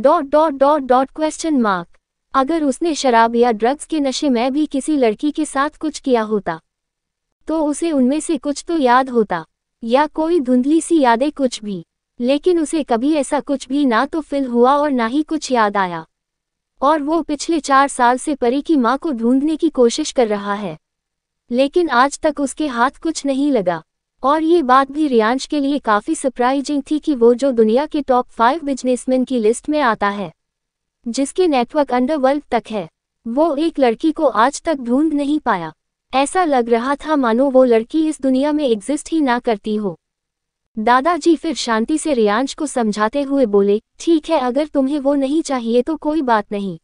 dot dot dot dot question mark अगर उसने शराब या ड्रग्स के नशे में भी किसी लड़की के साथ कुछ किया होता तो उसे उनमें से कुछ तो याद होता या कोई धुंधली सी यादें कुछ भी लेकिन उसे कभी ऐसा कुछ भी ना तो फिल हुआ और ना ही कुछ याद आया और वो पिछले चार साल से परी की माँ को ढूंढने की कोशिश कर रहा है लेकिन आज तक उसके हाथ कुछ नहीं लगा और ये बात भी रियांश के लिए काफ़ी सरप्राइजिंग थी कि वो जो दुनिया के टॉप फाइव बिजनेसमैन की लिस्ट में आता है जिसके नेटवर्क अंडरवर्ल्ड तक है वो एक लड़की को आज तक ढूंढ नहीं पाया ऐसा लग रहा था मानो वो लड़की इस दुनिया में एग्जिस्ट ही ना करती हो दादाजी फिर शांति से रियांश को समझाते हुए बोले ठीक है अगर तुम्हें वो नहीं चाहिए तो कोई बात नहीं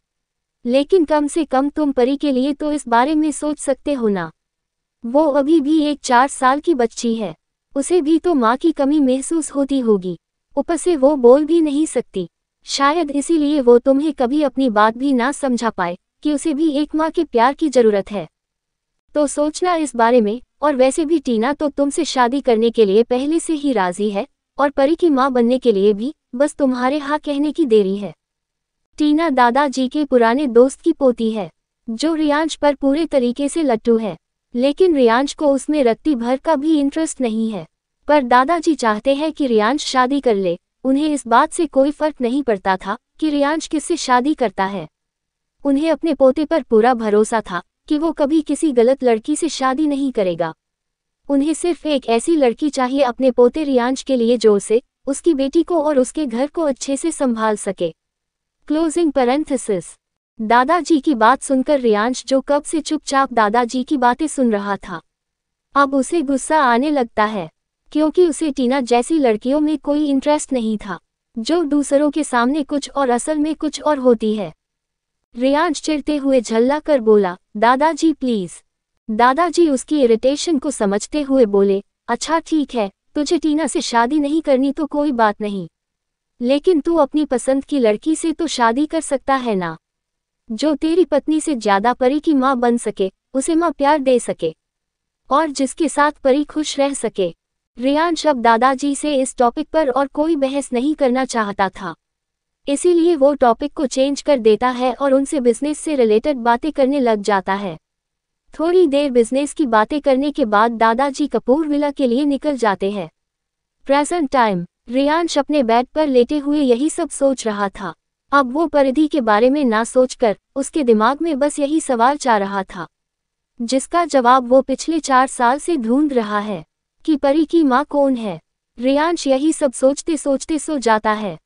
लेकिन कम से कम तुम परी के लिए तो इस बारे में सोच सकते हो ना वो अभी भी एक चार साल की बच्ची है उसे भी तो माँ की कमी महसूस होती होगी ऊपर से वो बोल भी नहीं सकती शायद इसीलिए वो तुम्हें कभी अपनी बात भी ना समझा पाए कि उसे भी एक माँ के प्यार की जरूरत है तो सोचना इस बारे में और वैसे भी टीना तो तुमसे शादी करने के लिए पहले से ही राजी है और परी की माँ बनने के लिए भी बस तुम्हारे हाँ कहने की देरी है टीना दादाजी के पुराने दोस्त की पोती है जो रियांश पर पूरे तरीके से लट्टू है लेकिन रियांश को उसमें रत्ती भर का भी इंटरेस्ट नहीं है पर दादाजी चाहते हैं कि रियांश शादी कर ले उन्हें इस बात से कोई फर्क नहीं पड़ता था कि रियांश किससे शादी करता है उन्हें अपने पोते पर पूरा भरोसा था कि वो कभी किसी गलत लड़की से शादी नहीं करेगा उन्हें सिर्फ एक ऐसी लड़की चाहिए अपने पोते रियांश के लिए जो से उसकी बेटी को और उसके घर को अच्छे से संभाल सके क्लोजिंग परेंथिस दादाजी की बात सुनकर रियांश जो कब से चुपचाप दादाजी की बातें सुन रहा था अब उसे गुस्सा आने लगता है क्योंकि उसे टीना जैसी लड़कियों में कोई इंटरेस्ट नहीं था जो दूसरों के सामने कुछ और असल में कुछ और होती है रियांश चिरते हुए झल्ला कर बोला दादाजी प्लीज दादाजी उसकी इरिटेशन को समझते हुए बोले अच्छा ठीक है तुझे टीना से शादी नहीं करनी तो कोई बात नहीं लेकिन तू अपनी पसंद की लड़की से तो शादी कर सकता है ना जो तेरी पत्नी से ज्यादा परी की माँ बन सके उसे माँ प्यार दे सके और जिसके साथ परी खुश रह सके रियांश अब दादाजी से इस टॉपिक पर और कोई बहस नहीं करना चाहता था इसीलिए वो टॉपिक को चेंज कर देता है और उनसे बिजनेस से रिलेटेड बातें करने लग जाता है थोड़ी देर बिजनेस की बातें करने के बाद दादाजी कपूर विला के लिए निकल जाते हैं प्रेजेंट टाइम रियांश अपने बेड पर लेटे हुए यही सब सोच रहा था अब वो परिधि के बारे में ना सोचकर उसके दिमाग में बस यही सवाल चाह रहा था जिसका जवाब वो पिछले चार साल से ढूंढ रहा है कि परी की माँ कौन है रियांश यही सब सोचते सोचते सो जाता है